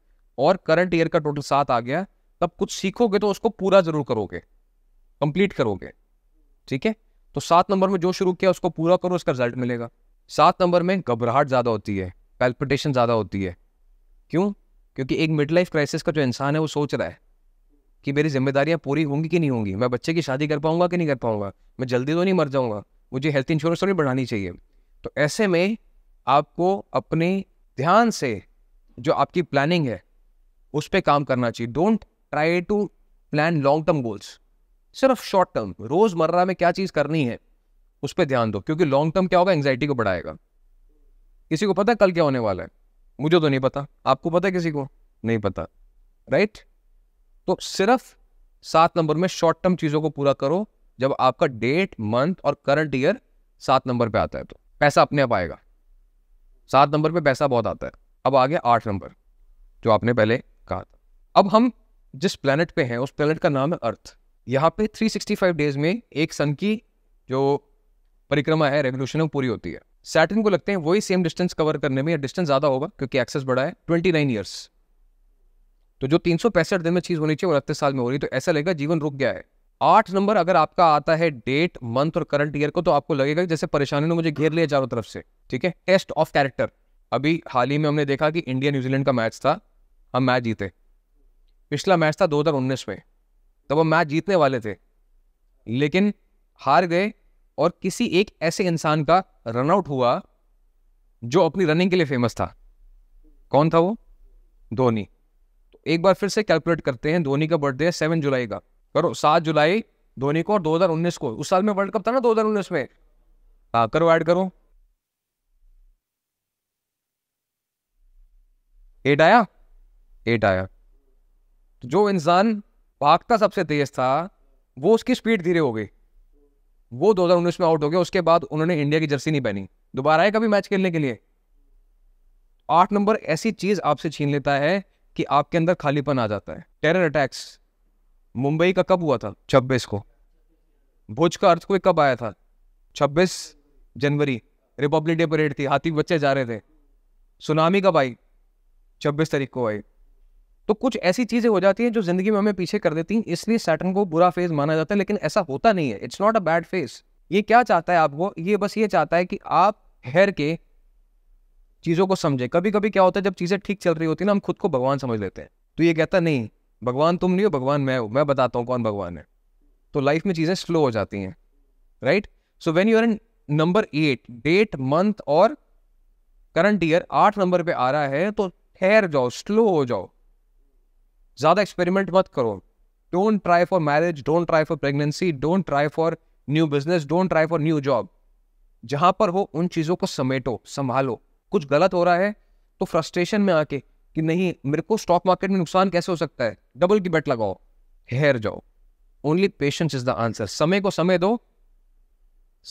और करंट ईयर का टोटल सात आ गया तब कुछ सीखोगे तो उसको पूरा जरूर करोगे कंप्लीट करोगे ठीक है तो सात नंबर में जो शुरू किया उसको पूरा करो उसका रिजल्ट मिलेगा सात नंबर में घबराहट ज़्यादा होती है पैल्पिटेशन ज़्यादा होती है क्यों क्योंकि एक मिड लाइफ क्राइसिस का जो इंसान है वो सोच रहा है कि मेरी जिम्मेदारियाँ पूरी होंगी कि नहीं होंगी मैं बच्चे की शादी कर पाऊँगा कि नहीं कर पाऊँगा मैं जल्दी तो नहीं मर जाऊँगा मुझे हेल्थ इंश्योरेंस थोड़ी बढ़ानी चाहिए तो ऐसे में आपको अपने ध्यान से जो आपकी प्लानिंग है उस पर काम करना चाहिए don't try to plan long term goals सिर्फ शॉर्ट टर्म रोज़मर्रा में क्या चीज़ करनी है उस पर ध्यान दो क्योंकि लॉन्ग टर्म क्या होगा एंगजाइटी को बढ़ाएगा किसी को पता है कल क्या होने वाला है मुझे तो नहीं पता आपको पता है किसी को नहीं पता राइट तो सिर्फ सात नंबर में शॉर्ट टर्म चीज़ों को पूरा करो जब आपका डेट मंथ और करंट ईयर सात नंबर पे आता है तो पैसा अपने आप आएगा सात नंबर पे पैसा बहुत आता है अब आ गया आठ नंबर जो आपने पहले कहा था अब हम जिस प्लेनेट पे हैं उस प्लेनेट का नाम है अर्थ यहाँ पे 365 डेज में एक सन की जो परिक्रमा है रेवोल्यूशन वो पूरी होती है सैटर्न को लगते हैं वही सेम डिस्टेंस कवर करने में या डिस्टेंस ज़्यादा होगा क्योंकि एक्सेस बड़ा है ट्वेंटी नाइन ईयर्स तो जो तीन सौ दिन में चीज़ होनी चाहिए उनतीस साल में हो रही तो ऐसा लगेगा जीवन रुक गया है आठ नंबर अगर आपका आता है डेट मंथ और करंट ईयर को तो आपको लगेगा जैसे परेशानी ने मुझे घेर लिया चारों तरफ से ठीक है टेस्ट ऑफ कैरेक्टर अभी हाल ही में हमने देखा कि इंडिया न्यूजीलैंड का मैच था हम मैच जीते पिछला मैच था उन्नीस में तब हम मैच जीतने वाले थे लेकिन हार गए और किसी एक ऐसे इंसान का रनआउट हुआ जो अपनी रनिंग के लिए फेमस था कौन था वो धोनी एक बार फिर से कैलकुलेट करते हैं धोनी का बर्थडे है सेवन जुलाई का करो सात जुलाई धोनी को और उन्नीस को उस साल में वर्ल्ड कप था ना उन्नीस में आ, हाँ, करो ऐड करो एट आया एट आया तो जो इंसान भागता सबसे तेज था वो उसकी स्पीड धीरे हो गई वो 2019 में आउट हो गया उसके बाद उन्होंने इंडिया की जर्सी नहीं पहनी दोबारा आए कभी मैच खेलने के लिए आठ नंबर ऐसी चीज आपसे छीन लेता है कि आपके अंदर खालीपन आ जाता है टेरर अटैक्स मुंबई का कब हुआ था छब्बीस को भुज का अर्थ कोई कब आया था छब्बीस जनवरी रिपब्लिक डे परेड थी हाथी बच्चे जा रहे थे सुनामी कब आई छब्बीस तारीख को आई तो कुछ ऐसी चीज़ें हो जाती हैं जो ज़िंदगी में हमें पीछे कर देती हैं इसलिए सैटर्न को बुरा फेज माना जाता है लेकिन ऐसा होता नहीं है it's not a bad phase ये क्या चाहता है आपको ये बस ये चाहता है कि आप ठहर के चीज़ों को समझे कभी कभी क्या होता है जब चीज़ें ठीक चल रही होती है ना हम खुद को भगवान समझ लेते हैं तो ये कहता नहीं भगवान तुम नहीं हो भगवान मैं हूँ मैं बताता हूँ कौन भगवान है तो लाइफ में चीज़ें स्लो हो जाती हैं right so when you're in number eight date month और करंट ईयर आठ नंबर पे आ रहा है तो ठहर जाओ स्लो हो जाओ ज़्यादा एक्सपेरिमेंट मत करो don't try for marriage don't try for pregnancy don't try for new business don't try for new job जहां पर हो उन चीज़ों को समेटो संभालो कुछ गलत हो रहा है तो फ्रस्ट्रेशन में आके कि नहीं मेरे को स्टॉक मार्केट में नुकसान कैसे हो सकता है डबल की बेट लगाओ हेर जाओ only patience is the answer समय को समय दो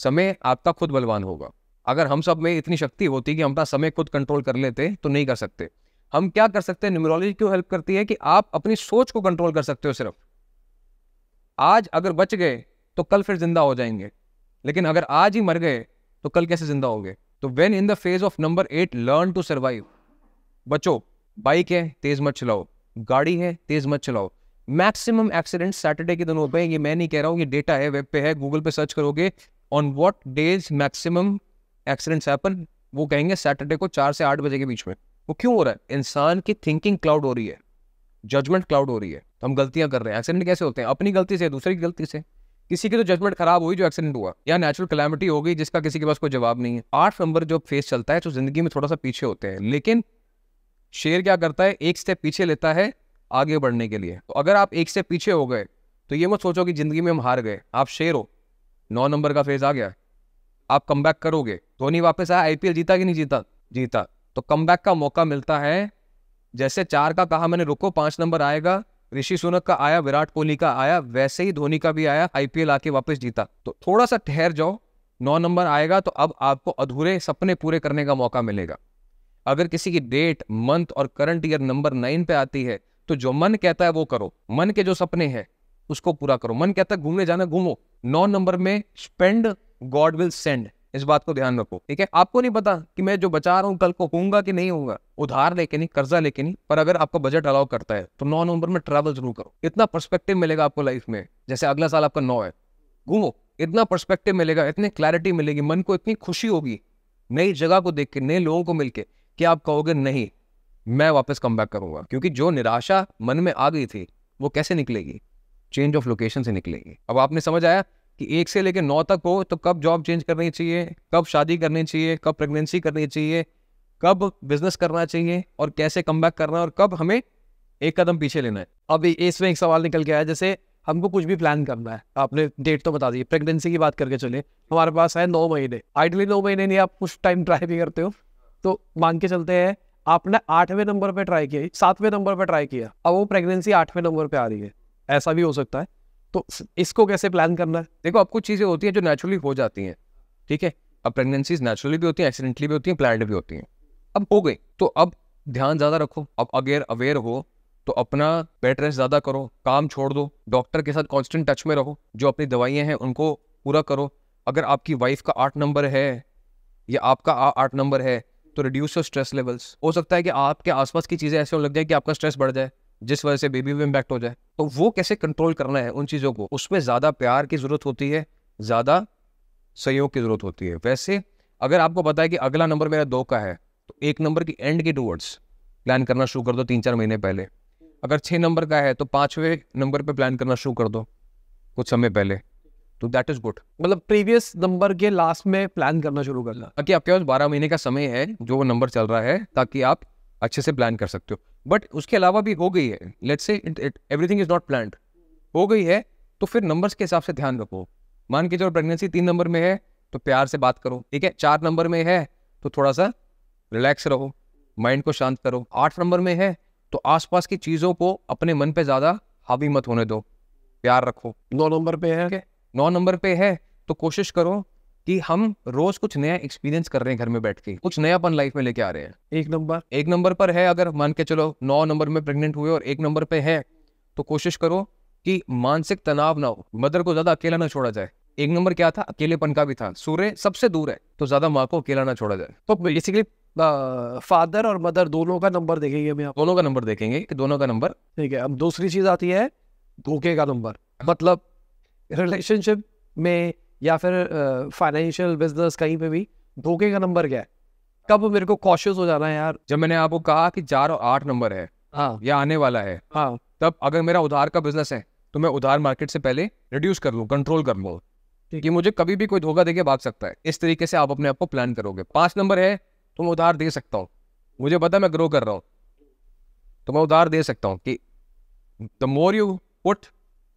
समय आपका खुद बलवान होगा अगर हम सब में इतनी शक्ति होती कि हम अपना समय खुद कंट्रोल कर लेते तो नहीं कर सकते हम क्या कर सकते हैं न्यूमरोलॉजी क्यों हेल्प करती है कि आप अपनी सोच को कंट्रोल कर सकते हो सिर्फ आज अगर बच गए तो कल फिर जिंदा हो जाएंगे लेकिन अगर आज ही मर गए तो कल कैसे जिंदा होंगे तो when in the phase of number eight learn to survive बचो बाइक है तेज मत चलाओ गाड़ी है तेज मत चलाओ मैक्सिमम एक्सीडेंट सैटरडे के दिन होते हैं ये मैं नहीं कह रहा हूँ ये डेटा है वेब पे है गूगल पे सर्च करोगे on what days maximum accidents happen वो कहेंगे सैटरडे को चार से आठ बजे के बीच में वो क्यों हो रहा है इंसान की थिंकिंग क्लाउड हो रही है जजमेंट क्लाउड हो रही है तो हम गलतियां कर रहे हैं एक्सीडेंट कैसे होते हैं अपनी गलती से दूसरे की गलती से किसी की तो जजमेंट खराब हुई जो एक्सीडेंट हुआ या नेचुरल कलेमिटी हो गई जिसका किसी के पास कोई जवाब नहीं है आठ नंबर जो फेस चलता है जो जिंदगी में थोड़ा सा पीछे होते हैं लेकिन शेर क्या करता है एक स्टेप पीछे लेता है आगे बढ़ने के लिए तो अगर आप एक स्टेप पीछे हो गए तो ये मत सोचो कि जिंदगी में हम हार गए आप शेर हो नौ नंबर का फेज आ गया आप कम करोगे धोनी वापस आया आईपीएल जीता कि नहीं जीता जीता तो कम का मौका मिलता है जैसे चार का कहा मैंने रुको पांच नंबर आएगा ऋषि सुनक का आया विराट कोहली का आया वैसे ही धोनी का भी आया आईपीएल आके वापस जीता तो थोड़ा सा ठहर जाओ नौ नंबर आएगा तो अब आपको अधूरे सपने पूरे करने का मौका मिलेगा अगर किसी की डेट मंथ और करंट ईयर नंबर नाइन पे आती है तो जो मन कहता है वो करो मन के जो सपने हैं उसको पूरा करो मन कहता है घूमने जाना घूमो नौ नंबर में स्पेंड गॉड विल सेंड इस बात को ध्यान रखो ठीक है आपको नहीं पता कि मैं जो बचा रहा हूँ कल को होगा कि नहीं होगा उधार लेके नहीं कर्जा लेके नहीं पर अगर आपका बजट अलाउ करता है तो नौ नवंबर में ट्रैवल जरूर करो इतना परस्पेक्टिव मिलेगा आपको लाइफ में जैसे अगला साल आपका नौ है घूमो इतना परस्पेक्टिव मिलेगा इतनी क्लैरिटी मिलेगी मन को इतनी खुशी होगी नई जगह को देख के नए लोगों को मिलकर कि आप कहोगे नहीं मैं वापस कम बैक करूंगा क्योंकि जो निराशा मन में आ गई थी वो कैसे निकलेगी चेंज ऑफ लोकेशन से निकलेगी अब आपने समझ आया कि एक से लेकर नौ तक हो तो कब जॉब चेंज करनी चाहिए कब शादी करनी चाहिए कब प्रेगनेंसी करनी चाहिए कब बिजनेस करना चाहिए और कैसे कम करना है और कब हमें एक कदम पीछे लेना है अब इसमें एक सवाल निकल के आया जैसे हमको कुछ भी प्लान करना है आपने डेट तो बता दी प्रेगनेंसी की बात करके चले हमारे पास है नौ महीने आइडली नौ महीने नहीं आप कुछ टाइम ट्राई भी करते हो तो मान के चलते हैं आपने आठवें नंबर पर ट्राई किया सातवें नंबर पर ट्राई किया अब वो प्रेगनेंसी आठवें नंबर पर आ रही है ऐसा भी हो सकता है तो इसको कैसे प्लान करना है देखो अब कुछ चीज़ें होती हैं जो नेचुरली हो जाती हैं ठीक है अब प्रेगनेंसीज नेचुरली भी होती हैं एक्सीडेंटली भी होती हैं प्लान भी होती हैं अब हो गई तो अब ध्यान ज़्यादा रखो अब अगेयर अवेयर हो तो अपना बेड रेस्ट ज़्यादा करो काम छोड़ दो डॉक्टर के साथ कॉन्स्टेंट टच में रहो जो अपनी दवाइयाँ हैं उनको पूरा करो अगर आपकी वाइफ का आठ नंबर है या आपका आठ नंबर है तो रिड्यूस योर स्ट्रेस लेवल्स हो सकता है कि आपके आसपास की चीज़ें ऐसे हो लग जाए कि आपका स्ट्रेस बढ़ जाए जिस वजह से बेबी भी इम्पैक्ट हो जाए तो वो कैसे कंट्रोल करना है उन चीज़ों को उसमें ज़्यादा प्यार की ज़रूरत होती है ज़्यादा सहयोग की ज़रूरत होती है वैसे अगर आपको पता है कि अगला नंबर मेरा दो का है तो एक नंबर की एंड के टूवर्ड्स प्लान करना शुरू कर दो तीन चार महीने पहले अगर छः नंबर का है तो पाँचवें नंबर पर प्लान करना शुरू कर दो कुछ समय पहले तो दैट इज गुड मतलब प्रीवियस नंबर के लास्ट में प्लान करना शुरू करना ताकि आपके पास बारह महीने का समय है जो वो नंबर चल रहा है ताकि आप अच्छे से प्लान कर सकते हो बट उसके अलावा भी हो गई है let's say everything is not plan हो गई है तो फिर नंबर्स के हिसाब से ध्यान रखो मान के चलो प्रेगनेंसी तीन नंबर में है तो प्यार से बात करो ठीक है चार नंबर में है तो थोड़ा सा रिलैक्स रहो माइंड को शांत करो आठ नंबर में है तो आसपास की चीज़ों को अपने मन पे ज़्यादा हावी मत होने दो प्यार रखो नौ नंबर पे है नौ नंबर पे है तो कोशिश करो कि हम रोज कुछ नया एक्सपीरियंस कर रहे हैं घर में बैठ के कुछ नया अपन लाइफ में लेके आ रहे हैं एक नंबर एक नंबर पर है अगर मान के चलो नौ नंबर में प्रेग्नेंट हुए और एक नंबर पे है तो कोशिश करो कि मानसिक तनाव ना हो मदर को ज्यादा अकेला ना छोड़ा जाए एक नंबर क्या था अकेलेपन का भी था सूर्य सबसे दूर है तो ज्यादा माँ को अकेला ना छोड़ा जाए तो बेसिकली फादर और मदर दोनों का नंबर देखेंगे हम दोनों का नंबर देखेंगे कि दोनों का नंबर ठीक है अब दूसरी चीज आती है धोखे का नंबर मतलब रिलेशनशिप में या फिर फाइनेंशियल बिजनेस कहीं पे भी धोखे का नंबर क्या है कब मेरे को कॉशियस हो जाना है यार जब मैंने आपको कहा कि चार और आठ नंबर है हाँ या आने वाला है हाँ तब अगर मेरा उधार का बिजनेस है तो मैं उधार मार्केट से पहले रिड्यूस कर लूँ कंट्रोल कर लूँ कि मुझे कभी भी कोई धोखा देके भाग सकता है इस तरीके से आप अपने आप को प्लान करोगे पांच नंबर है तो मैं उधार दे सकता हूँ मुझे पता मैं ग्रो कर रहा हूँ तो मैं उधार दे सकता हूँ कि the more you put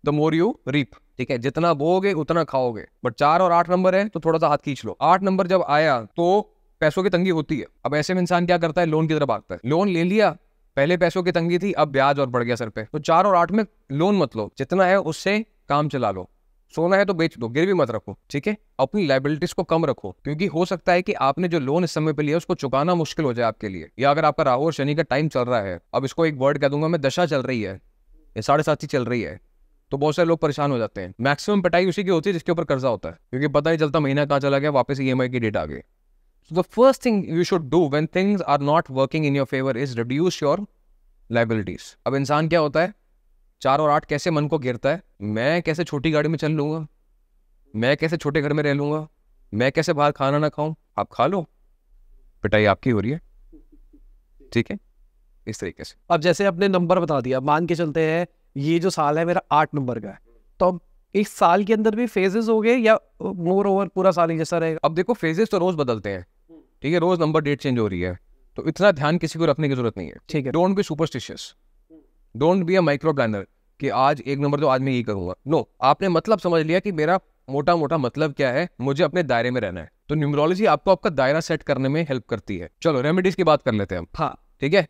the more you reap ठीक है जितना बोगे उतना खाओगे बट चार और आठ नंबर है तो थोड़ा सा हाथ खींच लो आठ नंबर जब आया तो पैसों की तंगी होती है अब ऐसे में इंसान क्या करता है लोन की तरफ भागता है लोन ले लिया पहले पैसों की तंगी थी अब ब्याज और बढ़ गया सर पे तो चार और आठ में लोन मत लो जितना है उससे काम चला लो सोना है तो बेच दो गिर भी मत रखो ठीक है अपनी लाइबिलिटीज को कम रखो क्योंकि हो सकता है कि आपने जो लोन इस समय पे लिया उसको चुकाना मुश्किल हो जाए आपके लिए या अगर आपका राहु और शनि का टाइम चल रहा है अब इसको एक वर्ड कह दूंगा मैं दशा चल रही है ये साढ़े साथी चल रही है तो बहुत सारे लोग परेशान हो जाते हैं मैक्सिमम पिटाई उसी की होती है जिसके ऊपर कर्जा होता है क्योंकि पता नहीं चलता महीना कहाँ चला गया वापस ई e की डेट आ गई so the first thing you should do when things are not working in your favour is reduce your liabilities अब इंसान क्या होता है चार और आठ कैसे मन को घेरता है मैं कैसे छोटी गाड़ी में चल लूँगा मैं कैसे छोटे घर में रह लूँगा मैं कैसे बाहर खाना ना खाऊं आप खा लो पिटाई आपकी हो रही है ठीक है इस तरीके से अब जैसे आपने नंबर बता दिया मान के चलते हैं ये जो साल है मेरा आठ नंबर का है तो अब इस साल के अंदर भी फेजेस हो गए या मोर ओवर पूरा साल ही जैसा रहेगा अब देखो फेजेस तो रोज बदलते हैं ठीक है रोज नंबर डेट चेंज हो रही है तो इतना ध्यान किसी को रखने की जरूरत नहीं है ठीक है don't be superstitious don't be a micro planner कि आज एक नंबर तो आज मैं यही करूंगा नो no, आपने मतलब समझ लिया कि मेरा मोटा मोटा मतलब क्या है मुझे अपने दायरे में रहना है तो न्यूमरोलॉजी आपको आपका दायरा सेट करने में हेल्प करती है चलो रेमेडीज की बात कर लेते हैं हम हाँ ठीक है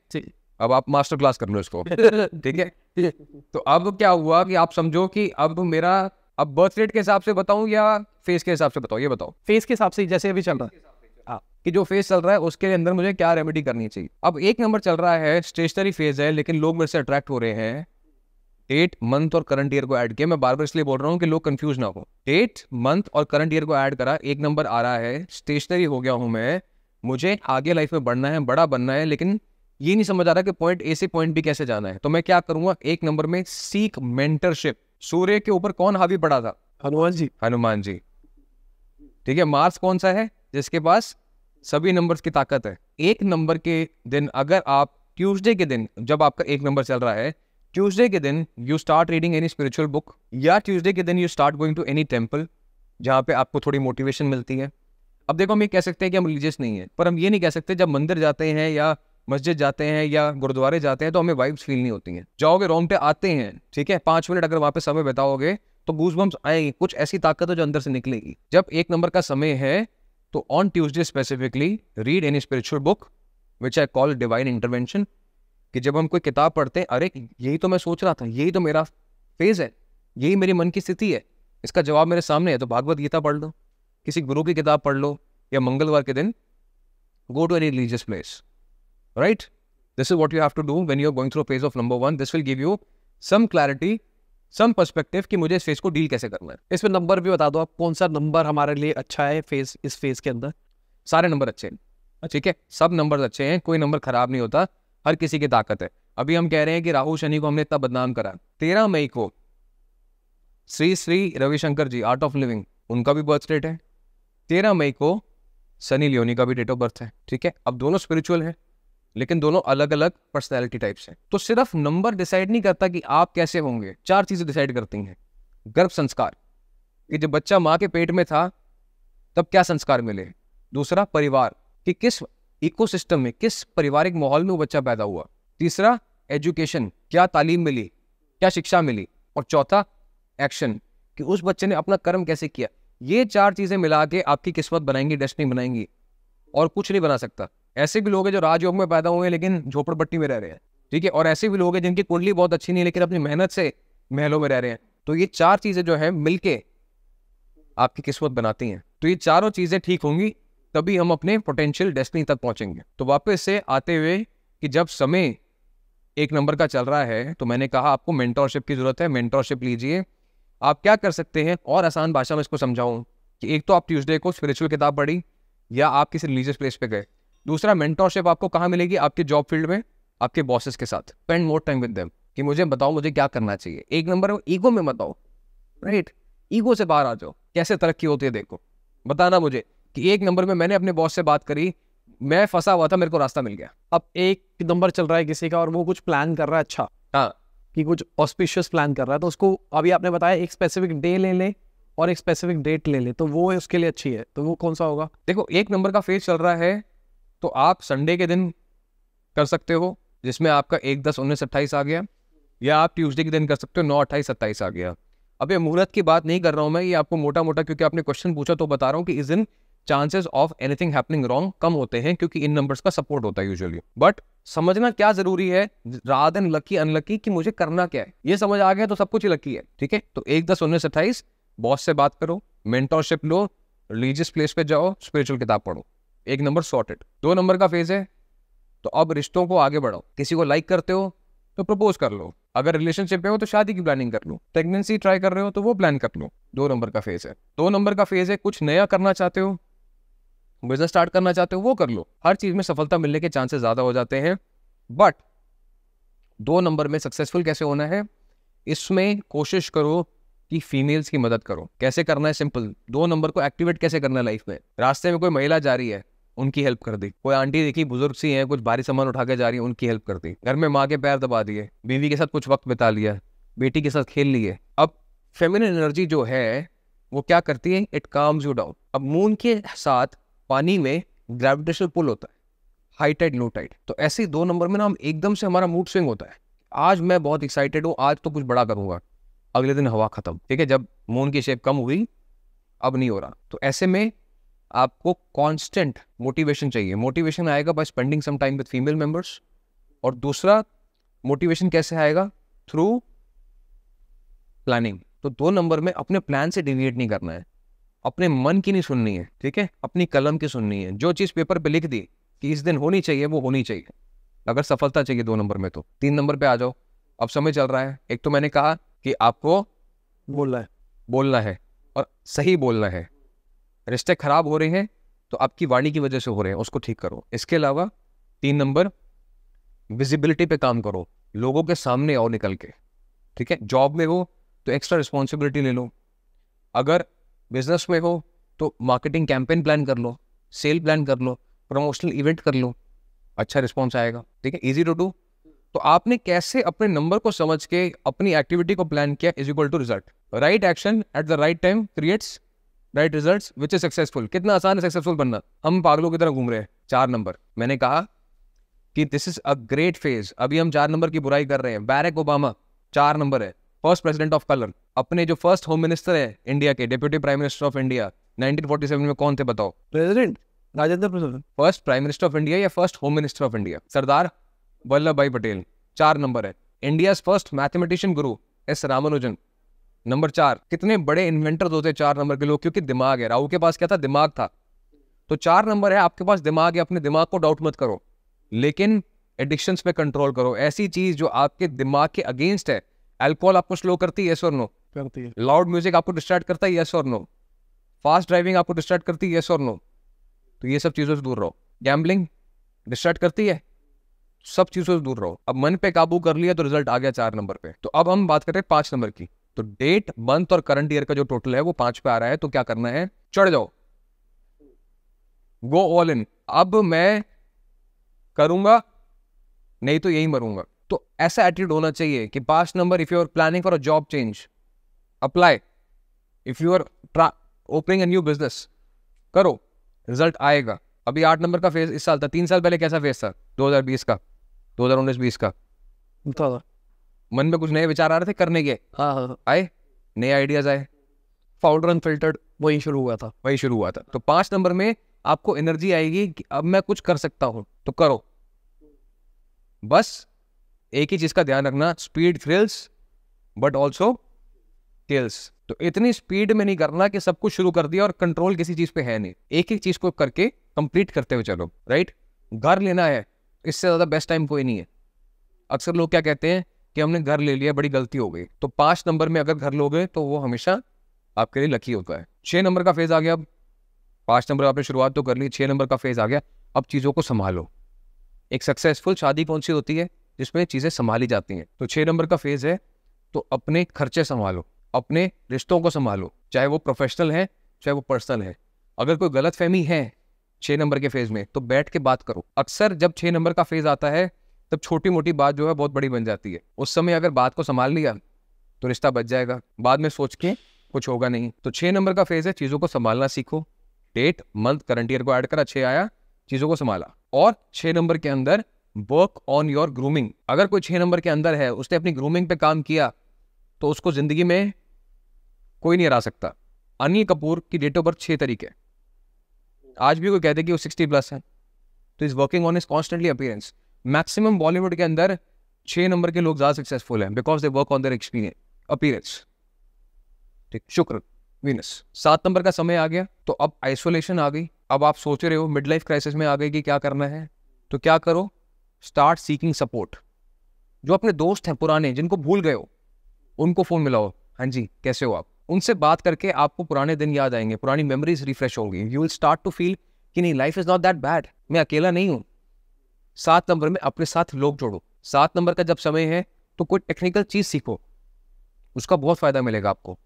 अब आप मास्टर क्लास कर लो इसको ठीक है तो अब क्या हुआ कि आप समझो कि अब मेरा अब बर्थ रेट के हिसाब से बताऊं या फेस के हिसाब से बताऊं ये बताओ फेस के हिसाब से जैसे अभी चल रहा है हाँ, कि जो फेस चल रहा है उसके अंदर मुझे क्या रेमेडी करनी चाहिए अब एक नंबर चल रहा है स्टेशनरी फेज है लेकिन लोग मेरे से अट्रैक्ट हो रहे हैं डेट मंथ और करंट ईयर को ऐड किया मैं बार बार इसलिए बोल रहा हूँ कि लोग कंफ्यूज ना हो डेट मंथ और करंट ईयर को ऐड करा एक नंबर आ रहा है स्टेशनरी हो गया हूं मैं मुझे आगे लाइफ में बढ़ना है बड़ा बनना है लेकिन ये नहीं समझ आ रहा कि पॉइंट ए से पॉइंट बी कैसे जाना है तो मैं क्या करूंगा एक नंबर में सीख मेंटरशिप सूर्य के ऊपर कौन हावी पड़ा था हनुमान जी हनुमान जी ठीक है मार्स कौन सा है जिसके पास सभी नंबर्स की ताकत है एक नंबर के दिन अगर आप ट्यूसडे के दिन जब आपका एक नंबर चल रहा है ट्यूसडे के दिन you start reading any spiritual book या ट्यूसडे के दिन you start going to any temple जहां पे आपको थोड़ी मोटिवेशन मिलती है अब देखो हम ये कह सकते हैं कि हम रिलीजियस नहीं है पर हम ये नहीं कह सकते जब मंदिर जाते हैं या मस्जिद जाते हैं या गुरुद्वारे जाते हैं तो हमें वाइब्स फील नहीं होती हैं जाओगे रोम पे आते हैं ठीक है पाँच मिनट अगर वहाँ पे समय बिताओगे तो गूज बम्स आएंगे कुछ ऐसी ताकत है जो अंदर से निकलेगी जब एक नंबर का समय है तो on Tuesday specifically read any spiritual book which I call divine intervention कि जब हम कोई किताब पढ़ते हैं अरे यही तो मैं सोच रहा था यही तो मेरा फेज है यही मेरे मन की स्थिति है इसका जवाब मेरे सामने है तो भागवत गीता पढ़ लो किसी गुरु की किताब पढ़ लो या मंगलवार के दिन go to any religious place right? This is what you have to do when you're going through a phase of number one. This will give you some clarity, some perspective कि मुझे इस फेज को डील कैसे करना है इसमें नंबर भी बता दो आप कौन सा नंबर हमारे लिए अच्छा है फेज इस फेज के अंदर सारे नंबर अच्छे हैं ठीक है सब नंबर अच्छे हैं कोई नंबर खराब नहीं होता हर किसी की ताकत है अभी हम कह रहे हैं कि राहु शनि को हमने इतना बदनाम करा तेरह मई को Shri Shri Ravishankar ji Art of Living उनका भी बर्थ डेट है तेरह मई को सनी लियोनी का भी डेट ऑफ बर्थ है ठीक है अब दोनों स्पिरिचुअल हैं लेकिन दोनों अलग अलग पर्सनैलिटी टाइप्स हैं तो सिर्फ नंबर डिसाइड नहीं करता कि आप कैसे होंगे चार चीज़ें डिसाइड करती हैं गर्भ संस्कार कि जब बच्चा माँ के पेट में था तब क्या संस्कार मिले दूसरा परिवार कि किस इकोसिस्टम में किस पारिवारिक माहौल में वो बच्चा पैदा हुआ तीसरा एजुकेशन क्या तालीम मिली क्या शिक्षा मिली और चौथा एक्शन कि उस बच्चे ने अपना कर्म कैसे किया ये चार चीज़ें मिला के आपकी किस्मत बनाएंगी डेस्टिनी बनाएंगी और कुछ नहीं बना सकता ऐसे भी लोग हैं जो राजयोग में पैदा हुए हैं लेकिन झोपड़पट्टी में रह रहे हैं ठीक है और ऐसे भी लोग हैं जिनकी कुंडली बहुत अच्छी नहीं है लेकिन अपनी मेहनत से महलों में रह रहे हैं तो ये चार चीज़ें जो है मिलके आपकी किस्मत बनाती हैं तो ये चारों चीज़ें ठीक होंगी तभी हम अपने पोटेंशियल डेस्टिनी तक पहुंचेंगे तो वापस से आते हुए कि जब समय एक नंबर का चल रहा है तो मैंने कहा आपको मेंटोरशिप की ज़रूरत है मेंटोरशिप लीजिए आप क्या कर सकते हैं और आसान भाषा में इसको समझाऊं कि एक तो आप ट्यूसडे को स्पिरिचुअल किताब पढ़ी या आप किसी रिलीजियस प्लेस पे गए दूसरा मेंटोरशिप आपको कहाँ मिलेगी आपके जॉब फील्ड में आपके बॉसेस के साथ spend more time with them कि मुझे बताओ मुझे क्या करना चाहिए एक नंबर ईगो में बताओ राइट ईगो से बाहर आ जाओ कैसे तरक्की होती है देखो बताना मुझे कि एक नंबर में मैंने अपने बॉस से बात करी मैं फंसा हुआ था मेरे को रास्ता मिल गया अब एक नंबर चल रहा है किसी का और वो कुछ प्लान कर रहा है अच्छा हाँ कि कुछ ऑस्पिशियस प्लान कर रहा है तो उसको अभी आपने बताया एक स्पेसिफिक डे ले ले और एक स्पेसिफिक डेट ले ले तो वो उसके लिए अच्छी है तो वो कौन सा होगा देखो एक नंबर का फेज चल रहा है तो आप संडे के दिन कर सकते हो जिसमें आपका एक दस उन्नीस अट्ठाईस आ गया या आप ट्यूसडे के दिन कर सकते हो नौ अट्ठाईस सत्ताईस आ गया अब ये मुहूर्त की बात नहीं कर रहा हूँ मैं ये आपको मोटा मोटा क्योंकि आपने क्वेश्चन पूछा तो बता रहा हूँ कि इस दिन chances of anything happening wrong कम होते हैं क्योंकि इन नंबर्स का सपोर्ट होता है यूजुअली बट समझना क्या जरूरी है रात एंड लकी अनलकी कि मुझे करना क्या है ये समझ आ गया तो सब कुछ ही लकी है ठीक है तो एक दस उन्नीस अट्ठाईस बॉस से बात करो मेंटोरशिप लो रिलीजियस प्लेस पे जाओ स्पिरिचुअल किताब पढ़ो एक नंबर सॉर्टेड दो नंबर का फेज है तो अब रिश्तों को आगे बढ़ाओ किसी को लाइक करते हो तो प्रपोज कर लो अगर रिलेशनशिप में हो तो शादी की प्लानिंग कर लो प्रेगनेंसी ट्राई कर रहे हो तो वो प्लान कर लो दो नंबर का फेज है दो नंबर का फेज है कुछ नया करना चाहते हो बिजनेस स्टार्ट करना चाहते हो वो कर लो हर चीज में सफलता मिलने के चांसेस ज्यादा हो जाते हैं बट दो नंबर में सक्सेसफुल कैसे होना है इसमें कोशिश करो कि फीमेल्स की मदद करो कैसे करना है सिंपल दो नंबर को एक्टिवेट कैसे करना है लाइफ में रास्ते में कोई महिला जा रही है उनकी हेल्प कर दी कोई आंटी देखी बुजुर्ग सी है कुछ भारी सामान उठा के जा रही है उनकी हेल्प कर दी घर में माँ के पैर दबा दिए बीवी के साथ कुछ वक्त बिता लिया बेटी के साथ खेल लिए अब फेमिन एनर्जी जो है वो क्या करती है इट काम्स यू डाउन अब मून के साथ पानी में ग्रेविटेशनल पुल होता है हाई टाइड लो टाइड तो ऐसे दो नंबर में ना हम एकदम से हमारा मूड स्विंग होता है आज मैं बहुत एक्साइटेड हूँ आज तो कुछ बड़ा करूँगा अगले दिन हवा खत्म ठीक है जब मून की शेप कम हुई अब नहीं हो रहा तो ऐसे में आपको कॉन्स्टेंट मोटिवेशन चाहिए मोटिवेशन आएगा by spending some time with female members और दूसरा मोटिवेशन कैसे आएगा थ्रू प्लानिंग तो दो नंबर में अपने प्लान से डिविएट नहीं करना है अपने मन की नहीं सुननी है ठीक है अपनी कलम की सुननी है जो चीज़ पेपर पे लिख दी कि इस दिन होनी चाहिए वो होनी चाहिए अगर सफलता चाहिए दो नंबर में तो तीन नंबर पे आ जाओ अब समय चल रहा है एक तो मैंने कहा कि आपको बोलना है बोलना है और सही बोलना है रिश्ते खराब हो रहे हैं तो आपकी वाणी की वजह से हो रहे हैं उसको ठीक करो इसके अलावा तीन नंबर विजिबिलिटी पे काम करो लोगों के सामने आओ निकल के ठीक है जॉब में हो तो एक्स्ट्रा रिस्पॉन्सिबिलिटी ले लो अगर बिजनेस में हो तो मार्केटिंग कैंपेन प्लान कर लो सेल प्लान कर लो प्रमोशनल इवेंट कर लो अच्छा रिस्पॉन्स आएगा ठीक है ईजी टू डू तो आपने कैसे अपने नंबर को समझ के अपनी एक्टिविटी को प्लान किया is equal to result right action at the right time creates right result which is successful कितना आसान है सक्सेसफुल बनना हम पागलों की तरह घूम रहे हैं चार नंबर मैंने कहा कि this is a great phase अभी हम चार नंबर की बुराई कर रहे हैं बैरक ओबामा चार नंबर है फर्स्ट प्रेसिडेंट ऑफ कलर अपने जो फर्स्ट होम मिनिस्टर है इंडिया के deputy prime minister of India 1947 में कौन थे बताओ president Rajendra Prasad first prime minister of India या first home minister of India Sardar Vallabhbhai Patel चार नंबर है इंडिया फर्स्ट मैथमेटिशियन गुरु एस रामानुजन नंबर चार कितने बड़े इन्वेंटर होते चार नंबर के लोग क्योंकि दिमाग है राहु के पास क्या था दिमाग था तो चार नंबर है आपके पास दिमाग है अपने दिमाग को डाउट मत करो लेकिन एडिक्शंस पे कंट्रोल करो ऐसी चीज जो आपके दिमाग के अगेंस्ट है एल्कोहल आपको स्लो करती है येस और नो करती है लाउड म्यूजिक आपको डिस्ट्रैक्ट करता है यस और नो फास्ट ड्राइविंग आपको डिस्ट्रैक्ट करती है यस और नो तो ये सब चीज़ों से दूर रहो गैम्बलिंग डिस्ट्रैक्ट करती है सब चीज़ों से दूर रहो अब मन पे काबू कर लिया तो रिजल्ट आ गया चार नंबर पे तो अब हम बात करें पांच नंबर की तो डेट मंथ और करंट ईयर का जो टोटल है वो पांच पे आ रहा है तो क्या करना है चढ़ जाओ गो ऑल इन अब मैं करूंगा नहीं तो यही मरूंगा तो ऐसा एटीट्यूड होना चाहिए कि pass number if you are planning for a job change apply if you are opening a new business करो रिजल्ट आएगा अभी आठ नंबर का फेज इस साल था तीन साल पहले कैसा फेज था बीस का दो उन्नीस बीस का मन में कुछ नए विचार आ रहे थे करने के हाँ, हाँ, हाँ। आए नए आइडियाज आए फाउंडर अनफिल्टर्ड वही शुरू हुआ था वही शुरू हुआ था तो पांच नंबर में आपको एनर्जी आएगी कि अब मैं कुछ कर सकता हूं तो करो बस एक ही चीज का ध्यान रखना speed thrills but also tells तो इतनी स्पीड में नहीं करना कि सब कुछ शुरू कर दिया और कंट्रोल किसी चीज पे है नहीं एक एक चीज को करके कंप्लीट करते हुए चलो राइट घर लेना है इससे ज्यादा बेस्ट टाइम कोई नहीं है अक्सर लोग क्या कहते हैं कि हमने घर ले लिया बड़ी गलती हो गई तो पांच नंबर में अगर घर लोगे तो वो हमेशा आपके लिए लकी होता है छह नंबर का फेज़ आ गया अब पांच नंबर आपने शुरुआत तो कर ली छह नंबर का फेज़ आ गया अब चीज़ों को संभालो एक सक्सेसफुल शादी कौन सी होती है जिसमें चीज़ें संभाली जाती हैं तो छह नंबर का फेज़ है तो अपने खर्चे संभालो अपने रिश्तों को संभालो चाहे वो प्रोफेशनल है चाहे वो पर्सनल है अगर कोई गलत फहमी है छः नंबर के फेज़ में तो बैठ के बात करो अक्सर जब छः नंबर का फेज़ आता है तब छोटी मोटी बात जो है बहुत बड़ी बन जाती है उस समय अगर बात को संभाल लिया तो रिश्ता बच जाएगा बाद में सोच के कुछ होगा नहीं तो छः नंबर का फेज है चीज़ों को संभालना सीखो डेट मंथ करंट ईयर को ऐड करा छः आया चीज़ों को संभाला और छः नंबर के अंदर वर्क ऑन योर ग्रूमिंग अगर कोई छः नंबर के अंदर है उसने अपनी ग्रूमिंग पे काम किया तो उसको ज़िंदगी में कोई नहीं हरा सकता अनिल कपूर की डेट ऑफ बर्थ छः तरीके आज भी कोई कहते कि वो सिक्सटी प्लस है तो is working on is constantly appearance maximum Bollywood के अंदर छह नंबर के लोग ज़्यादा सक्सेसफुल हैं because they work on their experience appearance ठीक शुक्र वीनस सात नंबर का समय आ गया तो अब आइसोलेशन आ गई अब आप सोच रहे हो मिड लाइफ क्राइसिस में आ गई कि क्या करना है तो क्या करो स्टार्ट सीकिंग सपोर्ट जो अपने दोस्त हैं पुराने जिनको भूल गए हो उनको फ़ोन मिलाओ हाँ जी कैसे हो आप उनसे बात करके आपको पुराने दिन याद आएंगे पुरानी मेमोरीज रिफ्रेश होंगी you will start to feel कि नहीं life is not that bad मैं अकेला नहीं हूँ सात नंबर में अपने साथ लोग जोड़ो सात नंबर का जब समय है तो कोई टेक्निकल चीज़ सीखो उसका बहुत फ़ायदा मिलेगा आपको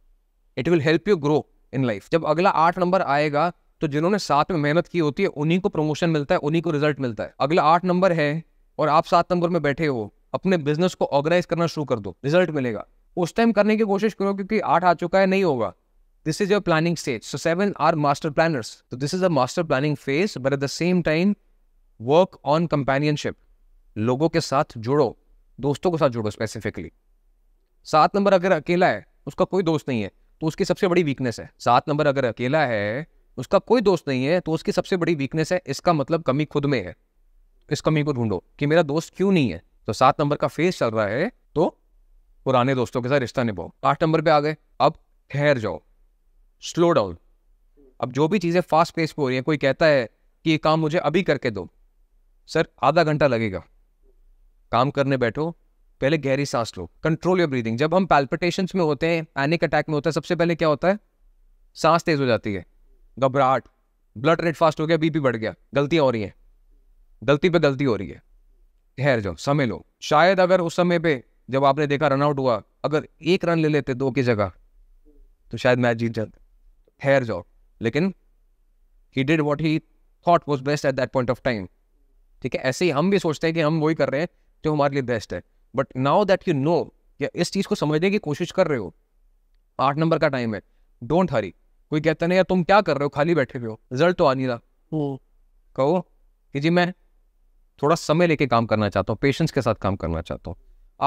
it will help you grow in life जब अगला आठ नंबर आएगा तो जिन्होंने साथ में मेहनत की होती है उन्हीं को प्रमोशन मिलता है उन्हीं को रिजल्ट मिलता है अगला आठ नंबर है और आप सात नंबर में बैठे हो अपने बिजनेस को ऑर्गेनाइज करना शुरू कर दो रिजल्ट मिलेगा उस टाइम करने की कोशिश करो क्योंकि आठ आ चुका है नहीं होगा this is your planning stage so seven are master planners तो this is a master planning phase but at the same time work on companionship लोगों के साथ जुड़ो दोस्तों के साथ जुड़ो स्पेसिफिकली सात नंबर अगर अकेला है उसका कोई दोस्त नहीं है तो उसकी सबसे बड़ी वीकनेस है सात नंबर अगर अकेला है उसका कोई दोस्त नहीं है तो उसकी सबसे बड़ी वीकनेस है इसका मतलब कमी खुद में है इस कमी को ढूंढो कि मेरा दोस्त क्यों नहीं है तो सात नंबर का फेस चल रहा है तो पुराने दोस्तों के साथ रिश्ता निभाओ आठ नंबर पे आ गए अब ठहर जाओ स्लो डाउन अब जो भी चीज़ें फास्ट पेस पे हो रही है कोई कहता है कि ये काम मुझे अभी करके दो सर आधा घंटा लगेगा काम करने बैठो पहले गहरी सांस लो कंट्रोल योर ब्रीदिंग जब हम पैल्पिटेशंस में होते हैं पैनिक अटैक में होता है सबसे पहले क्या होता है सांस तेज हो जाती है घबराहट ब्लड रेट फास्ट हो गया बीपी बढ़ गया गलतियां हो रही हैं गलती पे गलती हो रही है ठहर जाओ समय लो शायद अगर उस समय पे जब आपने देखा रनआउट हुआ अगर एक रन ले लेते दो की जगह तो शायद मैच जीत जाते ठहर जाओ लेकिन he did what he thought was best at that point of time ठीक है ऐसे ही हम भी सोचते हैं कि हम वही कर रहे हैं जो हमारे लिए बेस्ट है but now that you know या इस चीज़ को समझने की कोशिश कर रहे हो आठ नंबर का टाइम है डोंट हरी कोई कहता नहीं यार तुम क्या कर रहे हो खाली बैठे हुए हो रिजल्ट तो आ नहीं रहा हम्म। कहो कि जी मैं थोड़ा समय लेके काम करना चाहता हूँ पेशेंस के साथ काम करना चाहता हूँ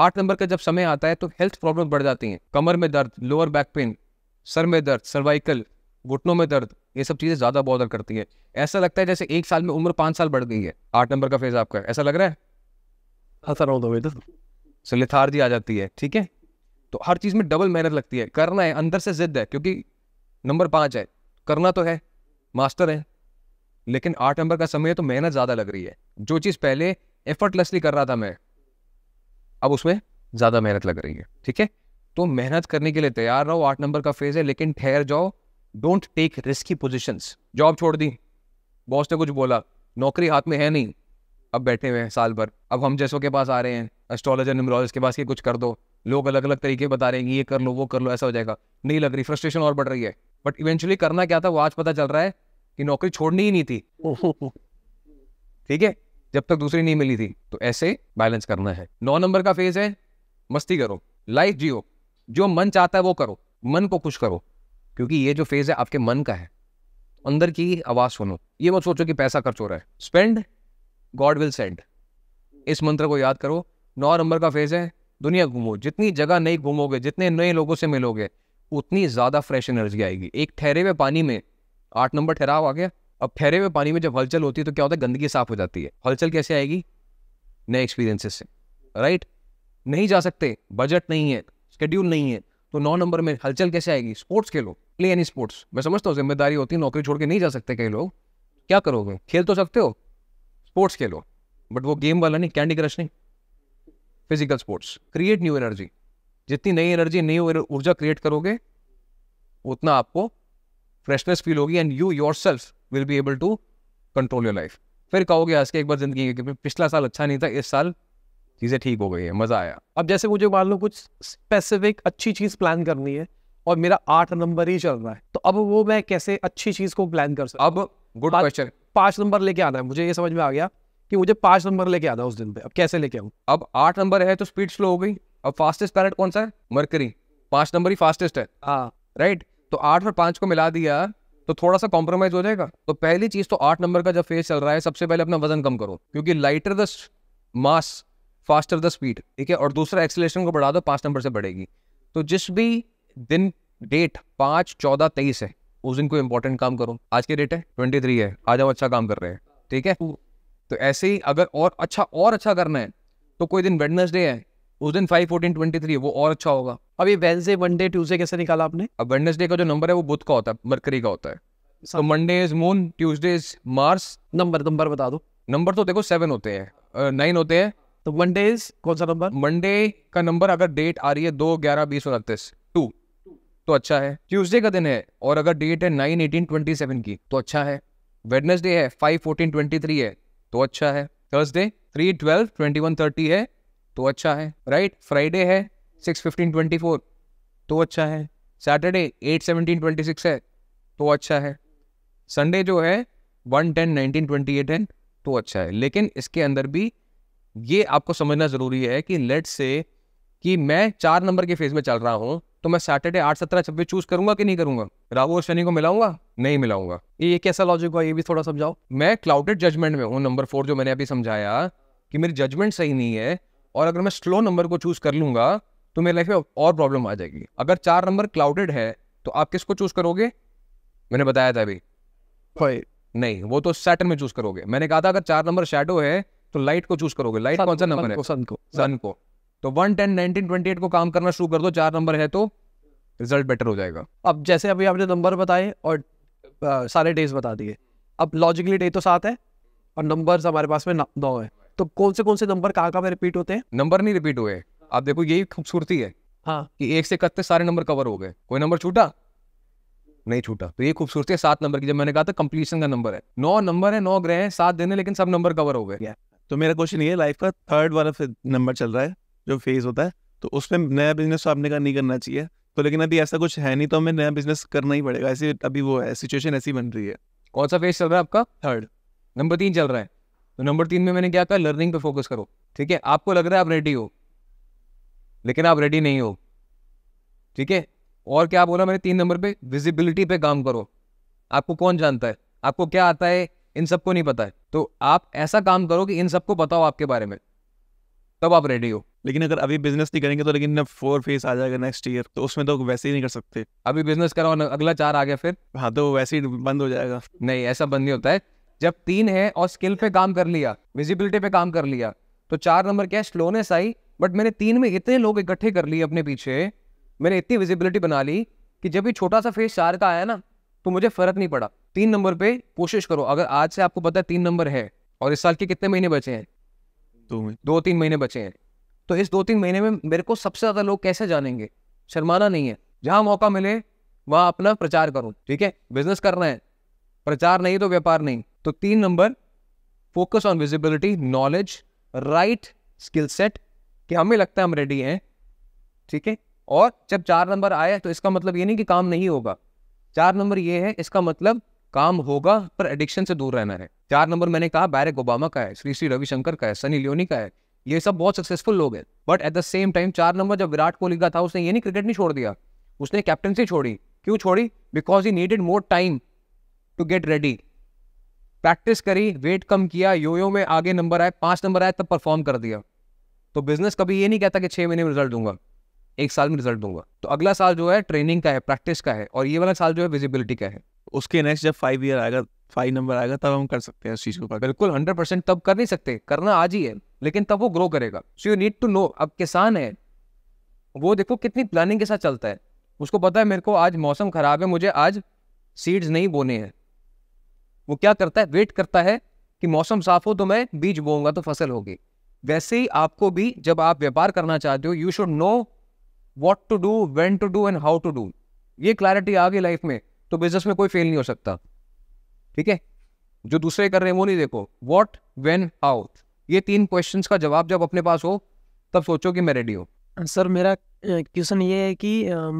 आठ नंबर का जब समय आता है तो हेल्थ प्रॉब्लम बढ़ जाती हैं कमर में दर्द लोअर बैक पेन सर में दर्द सर्वाइकल घुटनों में दर्द ये सब चीज़ें ज़्यादा बॉदर करती है ऐसा लगता है जैसे एक साल में उम्र पाँच साल बढ़ गई है आठ नंबर का फेज आपका ऐसा लग रहा है हाँ तो तो। सर आ जाती है ठीक है तो हर चीज़ में डबल मेहनत लगती है करना है अंदर से जिद है क्योंकि नंबर पाँच है करना तो है मास्टर है लेकिन आठ नंबर का समय तो मेहनत ज़्यादा लग रही है जो चीज़ पहले एफर्टलेसली कर रहा था मैं अब उसमें ज़्यादा मेहनत लग रही है ठीक है तो मेहनत करने के लिए तैयार रहो आठ नंबर का फेज है लेकिन ठहर जाओ don't take risky position job छोड़ दी बॉस ने कुछ बोला नौकरी हाथ में है नहीं अब बैठे हुए हैं साल भर अब हम जैसों के पास आ रहे हैं एस्ट्रोलॉजर न्यूमरोलॉजिस्ट के पास ये कुछ कर दो लोग अलग अलग तरीके बता रहे हैं ये कर लो वो कर लो ऐसा हो जाएगा नहीं लग रही फ्रस्ट्रेशन और बढ़ रही है बट इवेंचुअली करना क्या था वो आज पता चल रहा है कि नौकरी छोड़नी ही नहीं थी ठीक है जब तक दूसरी नहीं मिली थी तो ऐसे बैलेंस करना है नौ नंबर का फेज है मस्ती करो लाइफ जियो जो मन चाहता है वो करो मन को खुश करो क्योंकि ये जो फेज़ है आपके मन का है अंदर की आवाज़ सुनो ये मत सोचो कि पैसा खर्च हो रहा है स्पेंड गॉड विल सेंड इस मंत्र को याद करो नौ नंबर का फेज़ है दुनिया घूमो जितनी जगह नहीं घूमोगे जितने नए लोगों से मिलोगे उतनी ज़्यादा फ्रेश एनर्जी आएगी एक ठहरे हुए पानी में आठ नंबर ठहराव आ गया अब ठहरे हुए पानी में जब हलचल होती है तो क्या होता है गंदगी साफ हो जाती है हलचल कैसे आएगी नए एक्सपीरियंसेस से राइट नहीं जा सकते बजट नहीं है शेड्यूल नहीं है तो नौ नंबर में हलचल कैसे आएगी स्पोर्ट्स खेलो प्ले एनी स्पोर्ट्स मैं समझता हूँ जिम्मेदारी होती है नौकरी छोड़ के नहीं जा सकते कई लोग क्या करोगे खेल तो सकते हो स्पोर्ट्स खेलो बट वो गेम वाला नहीं कैंडी क्रश नहीं physical sports create new energy जितनी नई एनर्जी नई ऊर्जा क्रिएट करोगे उतना आपको फ्रेशनेस फील होगी and you yourself will be able to control your life फिर कहोगे आज के एक बार जिंदगी के पिछला साल अच्छा नहीं था इस साल चीज़ें ठीक हो गई है मज़ा आया अब जैसे मुझे मान लो कुछ स्पेसिफिक अच्छी चीज़ प्लान करनी है और मेरा आठ नंबर ही चल रहा है तो अब वो मैं कैसे अच्छी चीज को प्लान कर सकता अब गुड क्वेश्चन पांच नंबर लेके आना है मुझे ये समझ में आ गया कि मुझे पांच नंबर लेके आना उस दिन पे अब कैसे लेके आऊँ अब आठ नंबर है तो स्पीड स्लो हो गई अब फास्टेस्ट प्लानट कौन सा है मरकरी पांच नंबर ही फास्टेस्ट है हाँ राइट तो आठ और पांच को मिला दिया तो थोड़ा सा कॉम्प्रोमाइज हो जाएगा तो पहली चीज तो आठ नंबर का जब फेज चल रहा है सबसे पहले अपना वजन कम करो क्योंकि lighter the mass faster the speed ठीक है और दूसरा एक्सलेशन को बढ़ा दो पांच नंबर से बढ़ेगी तो जिस भी दिन डेट पांच चौदह तेईस है उस दिन कोई इंपॉर्टेंट काम करो आज की डेट है ट्वेंटी थ्री है आज हम अच्छा काम कर रहे हैं ठीक है तो ऐसे ही अगर और अच्छा और अच्छा करना है तो कोई दिन वेडनेसडे है उस दिन फाइव फोर्टीन ट्वेंटी थ्री वो और अच्छा होगा अब ये वेंसडे वनडे ट्यूजडे कैसे निकाला आपने अब वेडनेसडे का जो नंबर है वो बुध का होता है मरकरी का होता है so Monday is moon Tuesday is Mars number number बता दो नंबर तो देखो सेवन होते हैं नाइन होते हैं तो मंडे इज कौन सा नंबर मंडे का नंबर अगर डेट आ रही है दो ग्यारह बीस उनतीस तो अच्छा है ट्यूजडे का दिन है और अगर डेट है नाइन एटीन ट्वेंटी सेवन की तो अच्छा है वेडनेसडे है फाइव फोर्टीन ट्वेंटी थ्री है तो अच्छा है Thursday three twelve twenty one thirty है तो अच्छा है राइट right? फ्राइडे है सिक्स फिफ्टीन ट्वेंटी फोर तो अच्छा है Saturday eight seventeen twenty six है तो अच्छा है संडे जो है one ten nineteen twenty eight है तो अच्छा है लेकिन इसके अंदर भी ये आपको समझना ज़रूरी है कि लेट से कि मैं चार नंबर के फेज में चल रहा हूँ तो मैं सैटरडे आठ सत्रह छब्बीस चूज करूंगा कि नहीं करूंगा राहु और शनि को मिलाऊंगा नहीं मिलाऊंगा ये कैसा लॉजिक हुआ ये भी थोड़ा समझाओ मैं क्लाउडेड जजमेंट में हूँ नंबर फोर जो मैंने अभी समझाया कि मेरी जजमेंट सही नहीं है और अगर मैं स्लो नंबर को चूज कर लूंगा तो मेरी लाइफ में और प्रॉब्लम आ जाएगी अगर चार नंबर क्लाउडेड है तो आप किसको चूज करोगे मैंने बताया था अभी नहीं वो तो सैटर में चूज करोगे मैंने कहा था अगर चार नंबर शेडो है तो लाइट को चूज करोगे लाइट कौन सा नंबर है सन को सन को तो one ten nineteen twenty eight को काम करना शुरू कर दो चार नंबर है तो रिजल्ट बेटर हो जाएगा अब जैसे अभी आपने नंबर बताए और आ, सारे डेज बता दिए अब लॉजिकली डे तो सात है और नंबर हमारे पास में नौ है तो कौन से कौन से नंबर कहाँ कहाँ पे रिपीट होते हैं नंबर नहीं रिपीट हुए आप देखो यही खूबसूरती है हाँ कि एक से इकतीस सारे नंबर कवर हो गए कोई नंबर छूटा नहीं छूटा तो ये खूबसूरती है सात नंबर की जब मैंने कहा था कंप्लीशन का नंबर है नौ नंबर है नौ ग्रह हैं सात दिन है लेकिन सब नंबर कवर हो गए तो मेरा क्वेश्चन ये लाइफ का थर्ड वाला नंबर चल रहा है जो फेज़ होता है तो उसमें नया बिजनेस तो आपने का नहीं करना चाहिए तो लेकिन अभी ऐसा कुछ है नहीं तो हमें नया बिजनेस करना ही पड़ेगा ऐसे अभी वो है सिचुएशन ऐसी बन रही है कौन सा फेज चल रहा है आपका थर्ड नंबर तीन चल रहा है तो नंबर तीन में मैंने क्या कहा लर्निंग पे फोकस करो ठीक है आपको लग रहा है आप रेडी हो लेकिन आप रेडी नहीं हो ठीक है और क्या बोला मैंने तीन नंबर पे विजिबिलिटी पे काम करो आपको कौन जानता है आपको क्या आता है इन सबको नहीं पता है तो आप ऐसा काम करो कि इन सबको बताओ आपके बारे में तब आप रेडी हो लेकिन अगर अभी बिजनेस नहीं करेंगे तो लेकिन फोर फेस आ जाएगा नेक्स्ट ईयर तो उसमें तो वैसे ही नहीं कर सकते अभी बिजनेस करो अगला चार आ गया फिर हाँ तो वैसे ही बंद हो जाएगा नहीं ऐसा बंद नहीं होता है जब तीन है और स्किल पे काम कर लिया विजिबिलिटी पे काम कर लिया तो चार नंबर क्या है स्लोनेस आई बट मैंने तीन में इतने लोग इकट्ठे कर लिए अपने पीछे मैंने इतनी विजिबिलिटी बना ली कि जब भी छोटा सा फेस चार का आया ना तो मुझे फर्क नहीं पड़ा तीन नंबर पे कोशिश करो अगर आज से आपको पता है तीन नंबर है और इस साल के कितने महीने बचे हैं तो दो तीन महीने बचे हैं तो इस दो तीन महीने में मेरे को सबसे ज़्यादा लोग कैसे जानेंगे शर्माना नहीं है जहां मौका मिले वहां अपना प्रचार करूँ ठीक है बिजनेस करना है प्रचार नहीं तो व्यापार नहीं तो तीन number focus on visibility knowledge right skill set कि हमें लगता है हम रेडी हैं ठीक है और जब चार नंबर आए तो इसका मतलब ये नहीं कि काम नहीं होगा चार नंबर ये है इसका मतलब काम होगा पर एडिक्शन से दूर रहना है चार नंबर मैंने कहा बैरक ओबामा का है श्री श्री रविशंकर का है सनी लियोनी का है ये सब बहुत सक्सेसफुल लोग हैं but at the same time चार नंबर जब विराट कोहली का था उसने ये नहीं क्रिकेट नहीं छोड़ दिया उसने कैप्टनसी छोड़ी क्यों छोड़ी because he needed more time to get ready practice करी वेट कम किया यो में आगे नंबर आए पांच नंबर आए तब परफॉर्म कर दिया तो बिजनेस कभी ये नहीं कहता कि छह महीने में रिजल्ट दूंगा एक साल में रिजल्ट दूंगा तो अगला साल जो है ट्रेनिंग का है प्रैक्टिस का है और ये वाला साल जो है विजिबिलिटी का है उसके नेक्स्ट जब फाइव ईयर आएगा फाइव नंबर आएगा तब हम कर सकते हैं उस चीज़ के ऊपर बिल्कुल हंड्रेड परसेंट तब कर नहीं सकते करना आज ही है लेकिन तब वो ग्रो करेगा so you need to know अब किसान है वो देखो कितनी प्लानिंग के साथ चलता है उसको पता है मेरे को आज मौसम खराब है मुझे आज सीड्स नहीं बोने हैं वो क्या करता है वेट करता है कि मौसम साफ हो तो मैं बीज बोऊंगा तो फसल होगी वैसे ही आपको भी जब आप व्यापार करना चाहते हो you should know what to do when to do and how to do ये क्लैरिटी आ गई लाइफ में तो बिजनेस में कोई फेल नहीं हो सकता ठीक है जो दूसरे कर रहे हैं वो नहीं देखो वॉट वेन हाउ ये तीन क्वेश्चन का जवाब जब अपने पास हो तब सोचो कि मैं रेडी हो सर मेरा क्वेश्चन ये है कि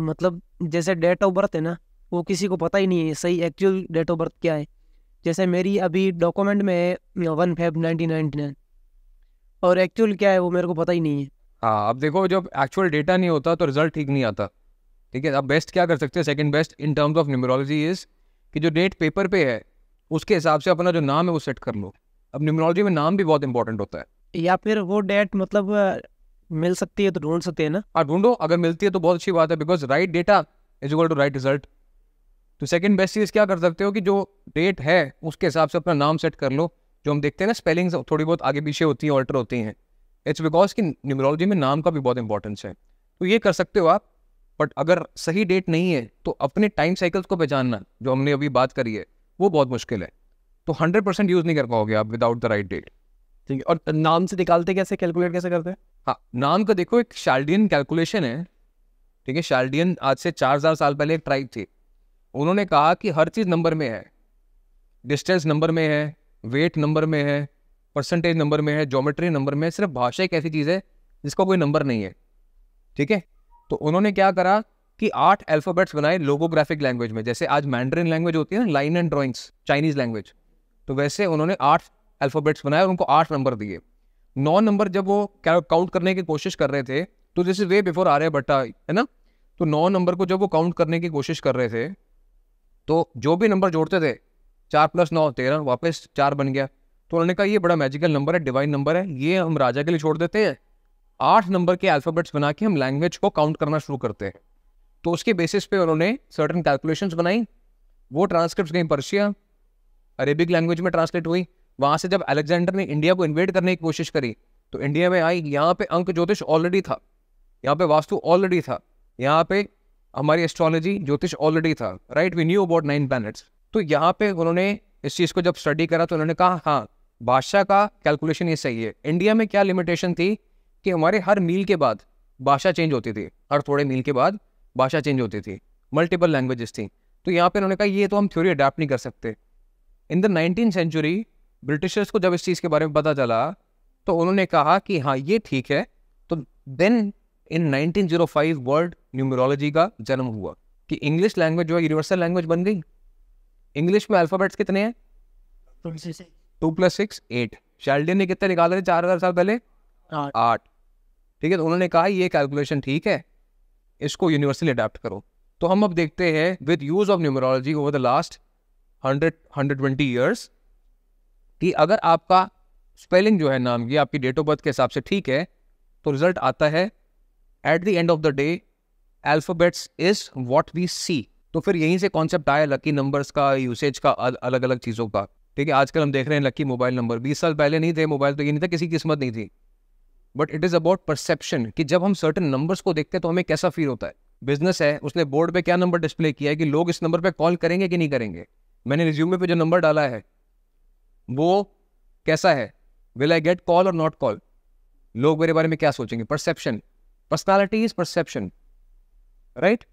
मतलब जैसे डेट ऑफ बर्थ है ना वो किसी को पता ही नहीं है सही एक्चुअल डेट ऑफ बर्थ क्या है जैसे मेरी अभी डॉक्यूमेंट में है one Feb nineteen ninety nine और एक्चुअल क्या है वो मेरे को पता ही नहीं है हाँ अब देखो जब एक्चुअल डेटा नहीं होता तो रिजल्ट ठीक नहीं आता ठीक है आप बेस्ट क्या कर सकते हैं second best in terms of numerology is कि जो डेट पेपर पे है उसके हिसाब से अपना जो नाम है वो सेट कर लो अब न्यूमरोलॉजी में नाम भी बहुत इंपॉर्टेंट होता है या फिर वो डेट मतलब मिल सकती है तो ढूंढ सकते हैं ना हाँ, ढूंढो अगर मिलती है तो बहुत अच्छी बात है because right data is equal to right result तो सेकेंड बेस्ट चीज़ क्या कर सकते हो कि जो डेट है उसके हिसाब से अपना नाम सेट कर लो जो हम देखते हैं ना स्पेलिंग्स थोड़ी बहुत आगे पीछे होती हैं ऑल्टर होती हैं इट्स बिकॉज कि न्यूमरोलॉजी में नाम का भी बहुत इंपॉर्टेंस है तो ये कर सकते हो आप बट अगर सही डेट नहीं है तो अपने टाइम साइकिल्स को पहचानना जो हमने अभी बात करी है वो बहुत मुश्किल है तो हंड्रेड परसेंट यूज़ नहीं कर पाओगे आप विदाउट द राइट डेट ठीक है और नाम से निकालते कैसे कैलकुलेट कैसे करते हैं हाँ नाम का देखो एक शार्डियन कैलकुलेशन है ठीक है शार्डियन आज से चार हज़ार साल पहले एक ट्राइब थी उन्होंने कहा कि हर चीज़ नंबर में है डिस्टेंस नंबर में है वेट नंबर में है परसेंटेज नंबर में है जोमेट्री नंबर में है सिर्फ भाषा एक ऐसी चीज़ है जिसका कोई नंबर नहीं है ठीक है तो उन्होंने क्या करा कि आठ अल्फ़ाबेट्स बनाए लोगोग्राफिक लैंग्वेज में जैसे आज मैंड्रिन लैंग्वेज होती है ना line and drawings Chinese language तो वैसे उन्होंने आठ अल्फ़ाबेट्स बनाए और उनको आठ नंबर दिए नौ नंबर जब वो काउंट करने की कोशिश कर रहे थे तो जैसे वे बिफोर भट्टा है ना तो नौ नंबर को जब वो काउंट करने की कोशिश कर रहे थे तो जो भी नंबर जोड़ते थे चार प्लस नौ तेरह वापस चार बन गया तो उन्होंने कहा ये बड़ा मैजिकल नंबर है डिवाइन नंबर है ये हम राजा के लिए छोड़ देते हैं आठ नंबर के अल्फ़ाबेट्स बना के हम लैंग्वेज को काउंट करना शुरू करते हैं तो उसके बेसिस पे उन्होंने सर्टन कैलकुलेशंस बनाई वो ट्रांसक्रिप्ट गई पर्शिया अरेबिक लैंग्वेज में ट्रांसलेट हुई वहाँ से जब अलेक्जेंडर ने इंडिया को इन्वेट करने की कोशिश करी तो इंडिया में आई यहाँ पे अंक ज्योतिष ऑलरेडी था यहाँ पे वास्तु ऑलरेडी था यहाँ पे हमारी एस्ट्रोलॉजी ज्योतिष ऑलरेडी था right we knew about nine planets तो यहाँ पे उन्होंने इस चीज़ को जब स्टडी करा तो उन्होंने कहा हाँ बादशाह का कैलकुलेशन ये सही है इंडिया में क्या लिमिटेशन थी कि हमारे हर मील के बाद भाषा चेंज होती थी हर थोड़े मील के बाद भाषा चेंज होती थी मल्टीपल लैंग्वेजेस थी तो यहाँ पे उन्होंने कहा ये तो हम थ्योरी अडेप्ट नहीं कर सकते in the nineteen century Britishers को जब इस चीज़ के बारे में पता चला तो उन्होंने कहा कि हाँ ये ठीक है तो देन इन 1905 वर्ल्ड न्यूमरोलॉजी का जन्म हुआ कि इंग्लिश लैंग्वेज जो है यूनिवर्सल लैंग्वेज बन गई इंग्लिश में अल्फ़ाबेट्स कितने हैं two plus six eight Sheldon ने कितने निकाले थे चार हज़ार साल पहले आठ ठीक है तो उन्होंने कहा ये कैलकुलेशन ठीक है इसको यूनिवर्सली अडेप्ट करो तो हम अब देखते हैं with use of numerology over the last hundred hundred twenty years कि अगर आपका स्पेलिंग जो है नाम की आपकी डेट ऑफ बर्थ के हिसाब से ठीक है तो रिजल्ट आता है at the end of the day alphabets is what we see तो फिर यहीं से कॉन्सेप्ट आया लकी नंबर्स का यूसेज का अलग अलग चीज़ों का ठीक है आजकल हम देख रहे हैं लकी मोबाइल नंबर बीस साल पहले नहीं थे मोबाइल तो ये नहीं था किसी की किस्मत नहीं थी but it is about perception कि जब हम सर्टन नंबर्स को देखते हैं तो हमें कैसा फील होता है बिजनेस है उसने बोर्ड पे क्या नंबर डिस्प्ले किया है कि लोग इस नंबर पे कॉल करेंगे कि नहीं करेंगे मैंने रिज्यूमे पे जो नंबर डाला है वो कैसा है विल आई गेट कॉल और नॉट कॉल लोग मेरे बारे में क्या सोचेंगे perception personality is perception right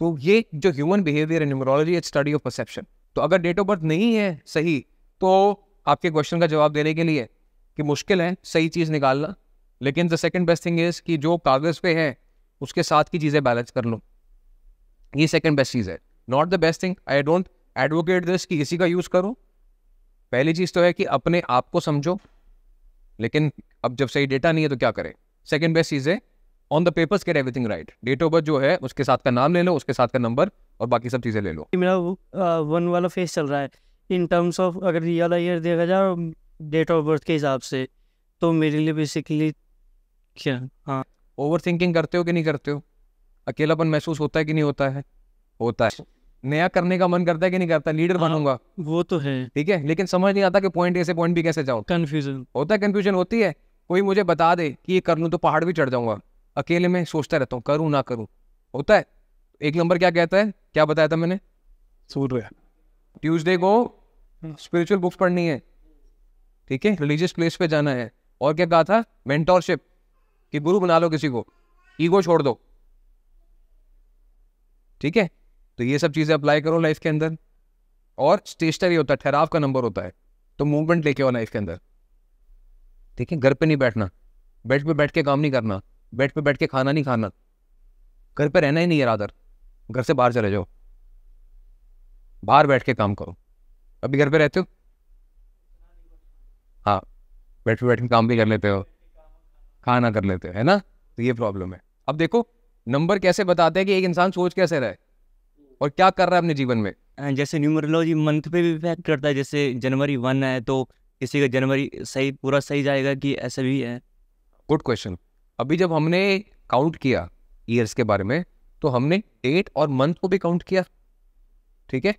तो ये जो ह्यूमन बिहेवियर है numerology is study of perception तो अगर डेट ऑफ बर्थ नहीं है सही तो आपके क्वेश्चन का जवाब देने के लिए कि मुश्किल है सही चीज़ निकालना लेकिन the second best thing is कि जो कागज़ पे है उसके साथ की चीज़ें बैलेंस कर लो ये सेकेंड बेस्ट चीज़ है not the best thing I don't advocate this कि इसी का यूज़ करो पहली चीज़ तो है कि अपने आप को समझो लेकिन अब जब सही डेटा नहीं है तो क्या करें सेकेंड बेस्ट चीज़ है on the papers get everything right date of birth जो है उसके साथ का नाम ले लो उसके साथ का नंबर और बाकी सब चीज़ें ले लो मेरा वन वाला फेस चल रहा है इन टर्म्स ऑफ अगर रियल ईयर देखा जाए डेट ऑफ बर्थ के हिसाब से तो मेरे लिए बेसिकली क्या हाँ ओवर थिंकिंग करते हो कि नहीं करते हो अकेलापन महसूस होता है कि नहीं होता है होता है नया करने का मन करता है कि नहीं करता लीडर हाँ, बनूंगा वो तो है ठीक है लेकिन समझ नहीं आता कि पॉइंट ए से पॉइंट बी कैसे जाओ कन्फ्यूजन होता है कन्फ्यूजन होती है कोई मुझे बता दे कि ये कर लूँ तो पहाड़ भी चढ़ जाऊंगा अकेले में सोचता रहता हूँ करूँ ना करूँ होता है एक नंबर क्या कहता है क्या बताया था मैंने सूर्य ट्यूजडे को स्पिरिचुअल हाँ। बुक्स पढ़नी है ठीक है रिलीजियस प्लेस पे जाना है और क्या कहा था मेंटोरशिप कि गुरु बना लो किसी को ईगो छोड़ दो ठीक है तो ये सब चीज़ें अप्लाई करो लाइफ के अंदर और स्टेशनरी होता है ठहराव का नंबर होता है तो मूवमेंट लेके आओ लाइफ के अंदर ठीक है घर पे नहीं बैठना बेड पे बैठ के काम नहीं करना बेड पे बैठ के खाना नहीं खाना घर पे रहना ही नहीं है रादर घर से बाहर चले जाओ बाहर बैठ के काम करो अभी घर पे रहते हो हाँ बैठ पे बैठ के काम भी कर लेते हो खाना कर लेते हैं ना तो ये प्रॉब्लम है अब देखो नंबर कैसे बताते हैं कि एक इंसान सोच कैसे रहा है और क्या कर रहा है अपने जीवन में जैसे न्यूमरोलॉजी मंथ पे भी इफेक्ट करता है जैसे जनवरी वन है तो किसी का जनवरी सही पूरा सही जाएगा कि ऐसे भी है गुड क्वेश्चन अभी जब हमने काउंट किया ईयर्स के बारे में तो हमने डेट और मंथ को भी काउंट किया ठीक है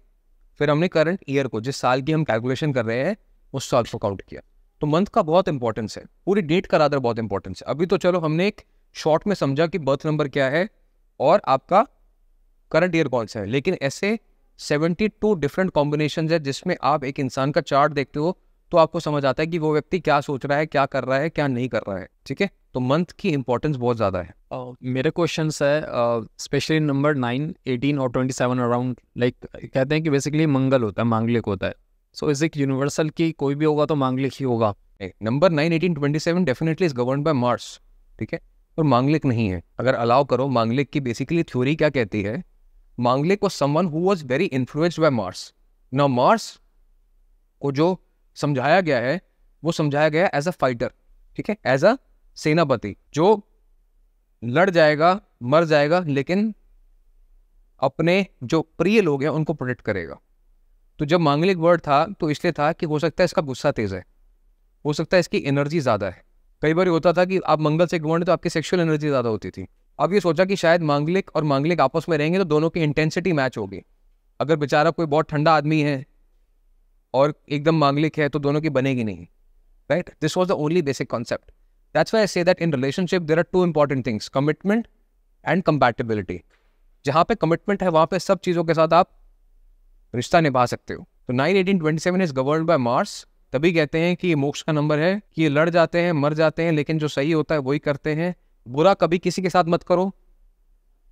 फिर हमने करंट ईयर को जिस साल की हम कैलकुलेशन कर रहे हैं उस साल को काउंट किया तो मंथ का बहुत इंपॉर्टेंस है पूरी डेट का रादर बहुत इंपॉर्टेंस है अभी तो चलो हमने एक शॉर्ट में समझा कि बर्थ नंबर क्या है और आपका करंट ईयर कौन सा है लेकिन ऐसे सेवेंटी टू डिफरेंट कॉम्बिनेशन है जिसमें आप एक इंसान का चार्ट देखते हो तो आपको समझ आता है कि वो व्यक्ति क्या सोच रहा है क्या कर रहा है क्या नहीं कर रहा है ठीक है तो मंथ की इंपॉर्टेंस बहुत ज़्यादा है uh, मेरे क्वेश्चन है स्पेशली नंबर नाइन एटीन और ट्वेंटी सेवन अराउंड लाइक कहते हैं कि बेसिकली मंगल होता है मांगलिक होता है सो इज एक यूनिवर्सल की कोई भी होगा तो मांगलिक ही होगा number nine eighteen twenty seven definitely is govern by Mars ठीक है और मांगलिक नहीं है अगर अलाउ करो मांगलिक की बेसिकली थ्योरी क्या कहती है मांगलिक was someone who was very influenced by Mars ना मार्स को जो समझाया गया है वो समझाया गया एज अ फाइटर ठीक है एज अ सेनापति जो लड़ जाएगा मर जाएगा लेकिन अपने जो प्रिय लोग हैं उनको प्रोटेक्ट करेगा तो जब मांगलिक वर्ड था तो इसलिए था कि हो सकता है इसका गुस्सा तेज है हो सकता है इसकी एनर्जी ज़्यादा है कई बार होता था कि आप मंगल से वर्ड तो आपकी सेक्शुअल एनर्जी ज़्यादा होती थी अब ये सोचा कि शायद मांगलिक और मांगलिक आपस में रहेंगे तो दोनों की इंटेंसिटी मैच होगी अगर बेचारा कोई बहुत ठंडा आदमी है और एकदम मांगलिक है तो दोनों की बनेगी नहीं right this was the only basic concept that's why say that in relationship there are two important things commitment and compatibility जहां पे कमिटमेंट है वहां पे सब चीज़ों के साथ आप रिश्ता निभा सकते हो तो nine eighteen twenty seven is govern by Mars तभी कहते हैं कि ये मोक्ष का नंबर है कि ये लड़ जाते हैं मर जाते हैं लेकिन जो सही होता है वही करते हैं बुरा कभी किसी के साथ मत करो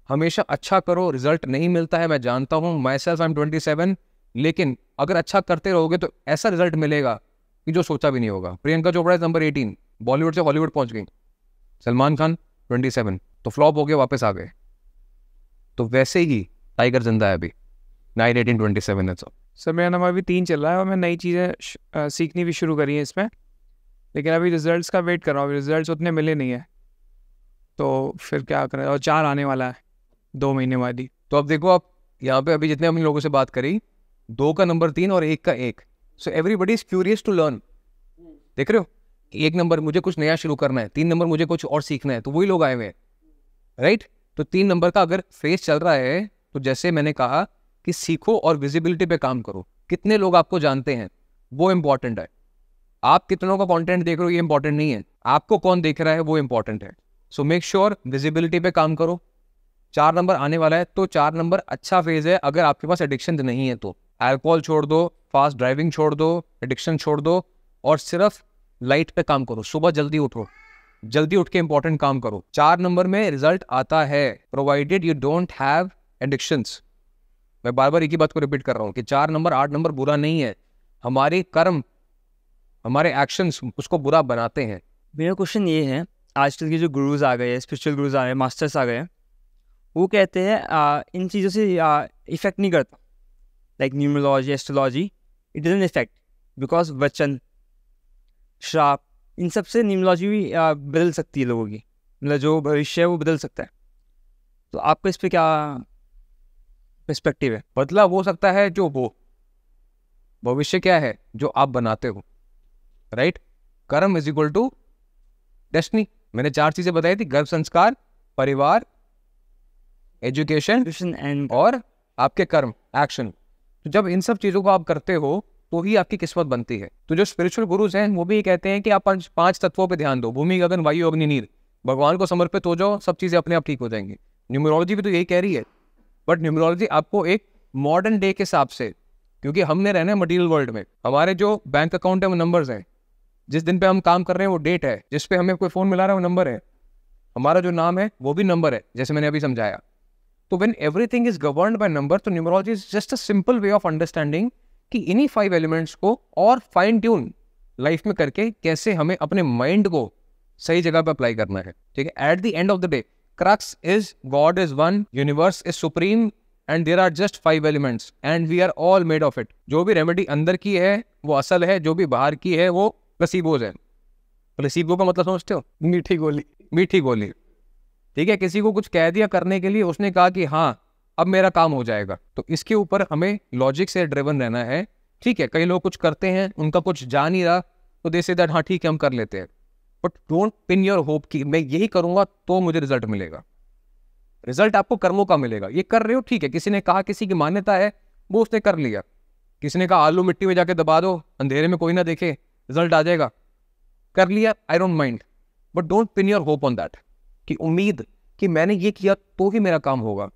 हमेशा अच्छा करो रिजल्ट नहीं मिलता है मैं जानता हूँ myself I am twenty seven लेकिन अगर अच्छा करते रहोगे तो ऐसा रिजल्ट मिलेगा कि जो सोचा भी नहीं होगा Priyanka Chopra is number eighteen Bollywood से हॉलीवुड पहुंच गई सलमान खान ट्वेंटी सेवन तो फ्लॉप हो गया वापस आ गए तो वैसे ही टाइगर जिंदा है अभी नाइन एटीन ट्वेंटी सेवन है सब सर मेरा नाम अभी तीन चल रहा है और मैं नई चीज़ें सीखनी भी शुरू करी हैं इसमें लेकिन अभी रिजल्ट्स का वेट कर रहा हूँ अभी रिजल्ट्स उतने मिले नहीं है तो फिर क्या करें और चार आने वाला है दो महीने बाद ही तो अब देखो आप यहाँ पे अभी जितने हम लोगों से बात करी दो का नंबर तीन और एक का एक so everybody is curious to learn देख रहे हो एक नंबर मुझे कुछ नया शुरू करना है तीन नंबर मुझे कुछ और सीखना है तो वही लोग आए हुए हैं राइट तो तीन नंबर का अगर फेस चल रहा है तो जैसे मैंने कहा कि सीखो और विजिबिलिटी पे काम करो कितने लोग आपको जानते हैं वो इंपॉर्टेंट है आप कितनों का कंटेंट देख रहे हो ये इंपॉर्टेंट नहीं है आपको कौन देख रहा है वो इंपॉर्टेंट है सो मेक श्योर विजिबिलिटी पे काम करो चार नंबर आने वाला है तो चार नंबर अच्छा फेज है अगर आपके पास एडिक्शन नहीं है तो अल्कोहल छोड़ दो फास्ट ड्राइविंग छोड़ दो एडिक्शन छोड़ दो और सिर्फ लाइट पे काम करो सुबह जल्दी उठो जल्दी उठ के इंपॉर्टेंट काम करो चार नंबर में रिजल्ट आता है provided you don't have addictions मैं बार बार एक ही बात को रिपीट कर रहा हूँ कि चार नंबर आठ नंबर बुरा नहीं है हमारे कर्म हमारे एक्शन उसको बुरा बनाते हैं मेरा क्वेश्चन ये है आजकल के जो गुरुज आ गए हैं स्पिरिचुअल गुरुज आ गए मास्टर्स आ गए हैं वो कहते हैं इन चीज़ों से इफेक्ट नहीं करता like numerology astrology it doesn't effect because वचन श्राप इन सब से न्यूमोलॉजी भी आ, बदल सकती है लोगों की मतलब जो भविष्य है वो बदल सकता है तो आपको इस पर क्या पर्सपेक्टिव है बदलाव हो सकता है जो वो भविष्य क्या है जो आप बनाते हो राइट कर्म इज इक्वल टू डेस्टनी मैंने चार चीजें बताई थी गर्भ संस्कार परिवार एजुकेशन एंड और आपके कर्म एक्शन तो जब इन सब चीजों को आप करते हो तो ही आपकी किस्मत बनती है तो जो स्पिरिचुअल गुरुज हैं वो भी कहते हैं कि आप पांच पांच तत्वों पर ध्यान दो भूमि गगन वायु अग्नि नीर भगवान को समर्पित हो जाओ सब चीजें अपने आप ठीक हो जाएंगी न्यूमरोलॉजी भी तो यही कह रही है बट न्यूमरोलॉजी आपको एक मॉडर्न डे के हिसाब से क्योंकि हमने रहना है मटीरियल वर्ल्ड में हमारे जो बैंक अकाउंट है वो नंबर्स हैं जिस दिन पे हम काम कर रहे हैं वो डेट है जिस पे हमें कोई फ़ोन मिला रहा है वो नंबर है हमारा जो नाम है वो भी नंबर है जैसे मैंने अभी समझाया तो when everything is govern by number तो numerology is just a simple way of understanding कि इन्हीं फाइव एलिमेंट्स को और फाइन ट्यून लाइफ में करके कैसे हमें अपने माइंड को सही जगह पर अप्लाई करना है ठीक है at the end of the day crux is God is one, universe is supreme, and there are just five elements and we are all made of it जो भी रेमेडी अंदर की है वो असल है जो भी बाहर की है वो प्लसीबोज है प्लसीबो का मतलब समझते हो मीठी गोली मीठी गोली ठीक है किसी को कुछ कह दिया करने के लिए उसने कहा कि हाँ अब मेरा काम हो जाएगा तो इसके ऊपर हमें लॉजिक से ड्रिवन रहना है ठीक है कई लोग कुछ करते हैं उनका कुछ जा नहीं रहा तो दे से दैट हाँ ठीक है हम कर लेते हैं but don't pin your hope कि मैं यही करूंगा तो मुझे रिजल्ट मिलेगा रिजल्ट आपको कर्मों का मिलेगा ये कर रहे हो ठीक है किसी ने कहा किसी की मान्यता है वो उसने कर लिया किसी ने कहा आलू मिट्टी में जाके दबा दो अंधेरे में कोई ना देखे रिजल्ट आ जाएगा कर लिया I don't mind but don't pin your hope on that कि उम्मीद कि मैंने ये किया तो ही मेरा काम होगा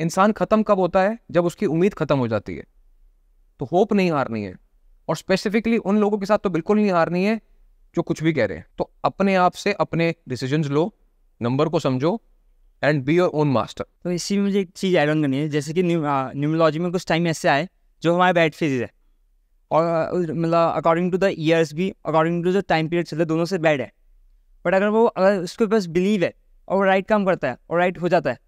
इंसान ख़त्म कब होता है जब उसकी उम्मीद ख़त्म हो जाती है तो होप नहीं हारनी है और स्पेसिफिकली उन लोगों के साथ तो बिल्कुल नहीं हारनी है जो कुछ भी कह रहे हैं तो अपने आप से अपने डिसीजन लो नंबर को समझो and be your own master तो इसी में मुझे एक चीज़ ऐड ऑन करनी है जैसे कि न्यूमोलॉजी में कुछ टाइम ऐसे आए जो हमारे बैड फेजेज है और मतलब अकॉर्डिंग टू द ईयर्स भी according to the time period चल रहा दोनों से बैड है बट अगर वो अगर उसके पास बिलीव है और वो राइट काम करता है और राइट हो जाता है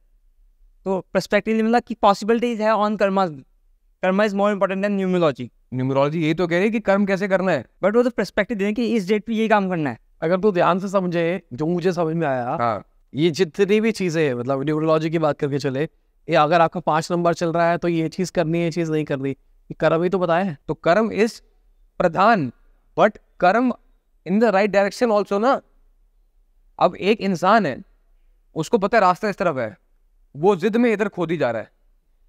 तो परस्पेक्टिवली मतलब कि पॉसिबिलिटीज है on karma karma is more important than numerology numerology यही तो कह रही है कि कर्म कैसे करना है बट वो तो परस्पेक्टिव हैं कि इस डेट पे ये काम करना है अगर तू तो ध्यान से समझे जो मुझे समझ में आया हाँ. ये जितनी भी चीजें है मतलब न्यूरोलॉजी की बात करके चले ये अगर आपका पांच नंबर चल रहा है तो ये चीज करनी है ये चीज नहीं करनी कर्म ही तो बताए तो कर्म इज प्रधान but karma in the right direction also ना अब एक इंसान है उसको पता है रास्ता इस तरफ है वो जिद में इधर खोदी जा रहा है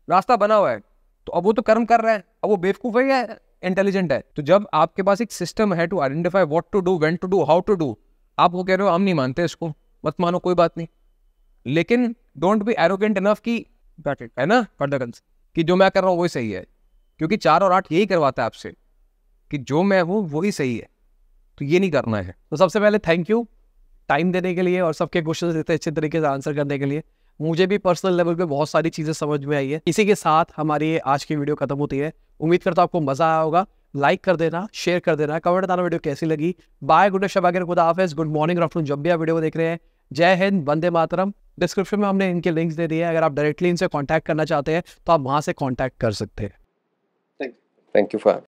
रास्ता बना हुआ है तो अब वो तो कर्म कर रहा है अब वो बेवकूफ है इंटेलिजेंट है तो जब आपके पास एक सिस्टम है to identify what to do when to do how to do आप वो कह रहे हो हम नहीं मानते इसको मत मानो कोई बात नहीं लेकिन डोंट बी एरोगेंट इनफ की है ना कट द कि जो मैं कर रहा हूँ वही सही है क्योंकि चार और आठ यही करवाता है आपसे कि जो मैं हूँ वही सही है तो ये नहीं करना है तो सबसे पहले थैंक यू टाइम देने के लिए और सबके क्वेश्चन देते अच्छे तरीके से आंसर करने के लिए मुझे भी पर्सनल लेवल पे बहुत सारी चीज़ें समझ में आई है इसी के साथ हमारी आज की वीडियो खत्म होती है उम्मीद करता हूँ आपको मज़ा आया होगा लाइक कर देना शेयर कर देना कमेंट बताना वीडियो कैसी लगी बाय गुड शबागर खुदा हाफिज गुड मॉर्निंग आफ्टरनून जब भी आप वीडियो देख रहे हैं जय हिंद वंदे मातरम डिस्क्रिप्शन में हमने इनके लिंक्स दे दिए हैं अगर आप डायरेक्टली इनसे कॉन्टैक्ट करना चाहते हैं तो आप वहाँ से कॉन्टैक्ट कर सकते हैं थैंक यू फॉर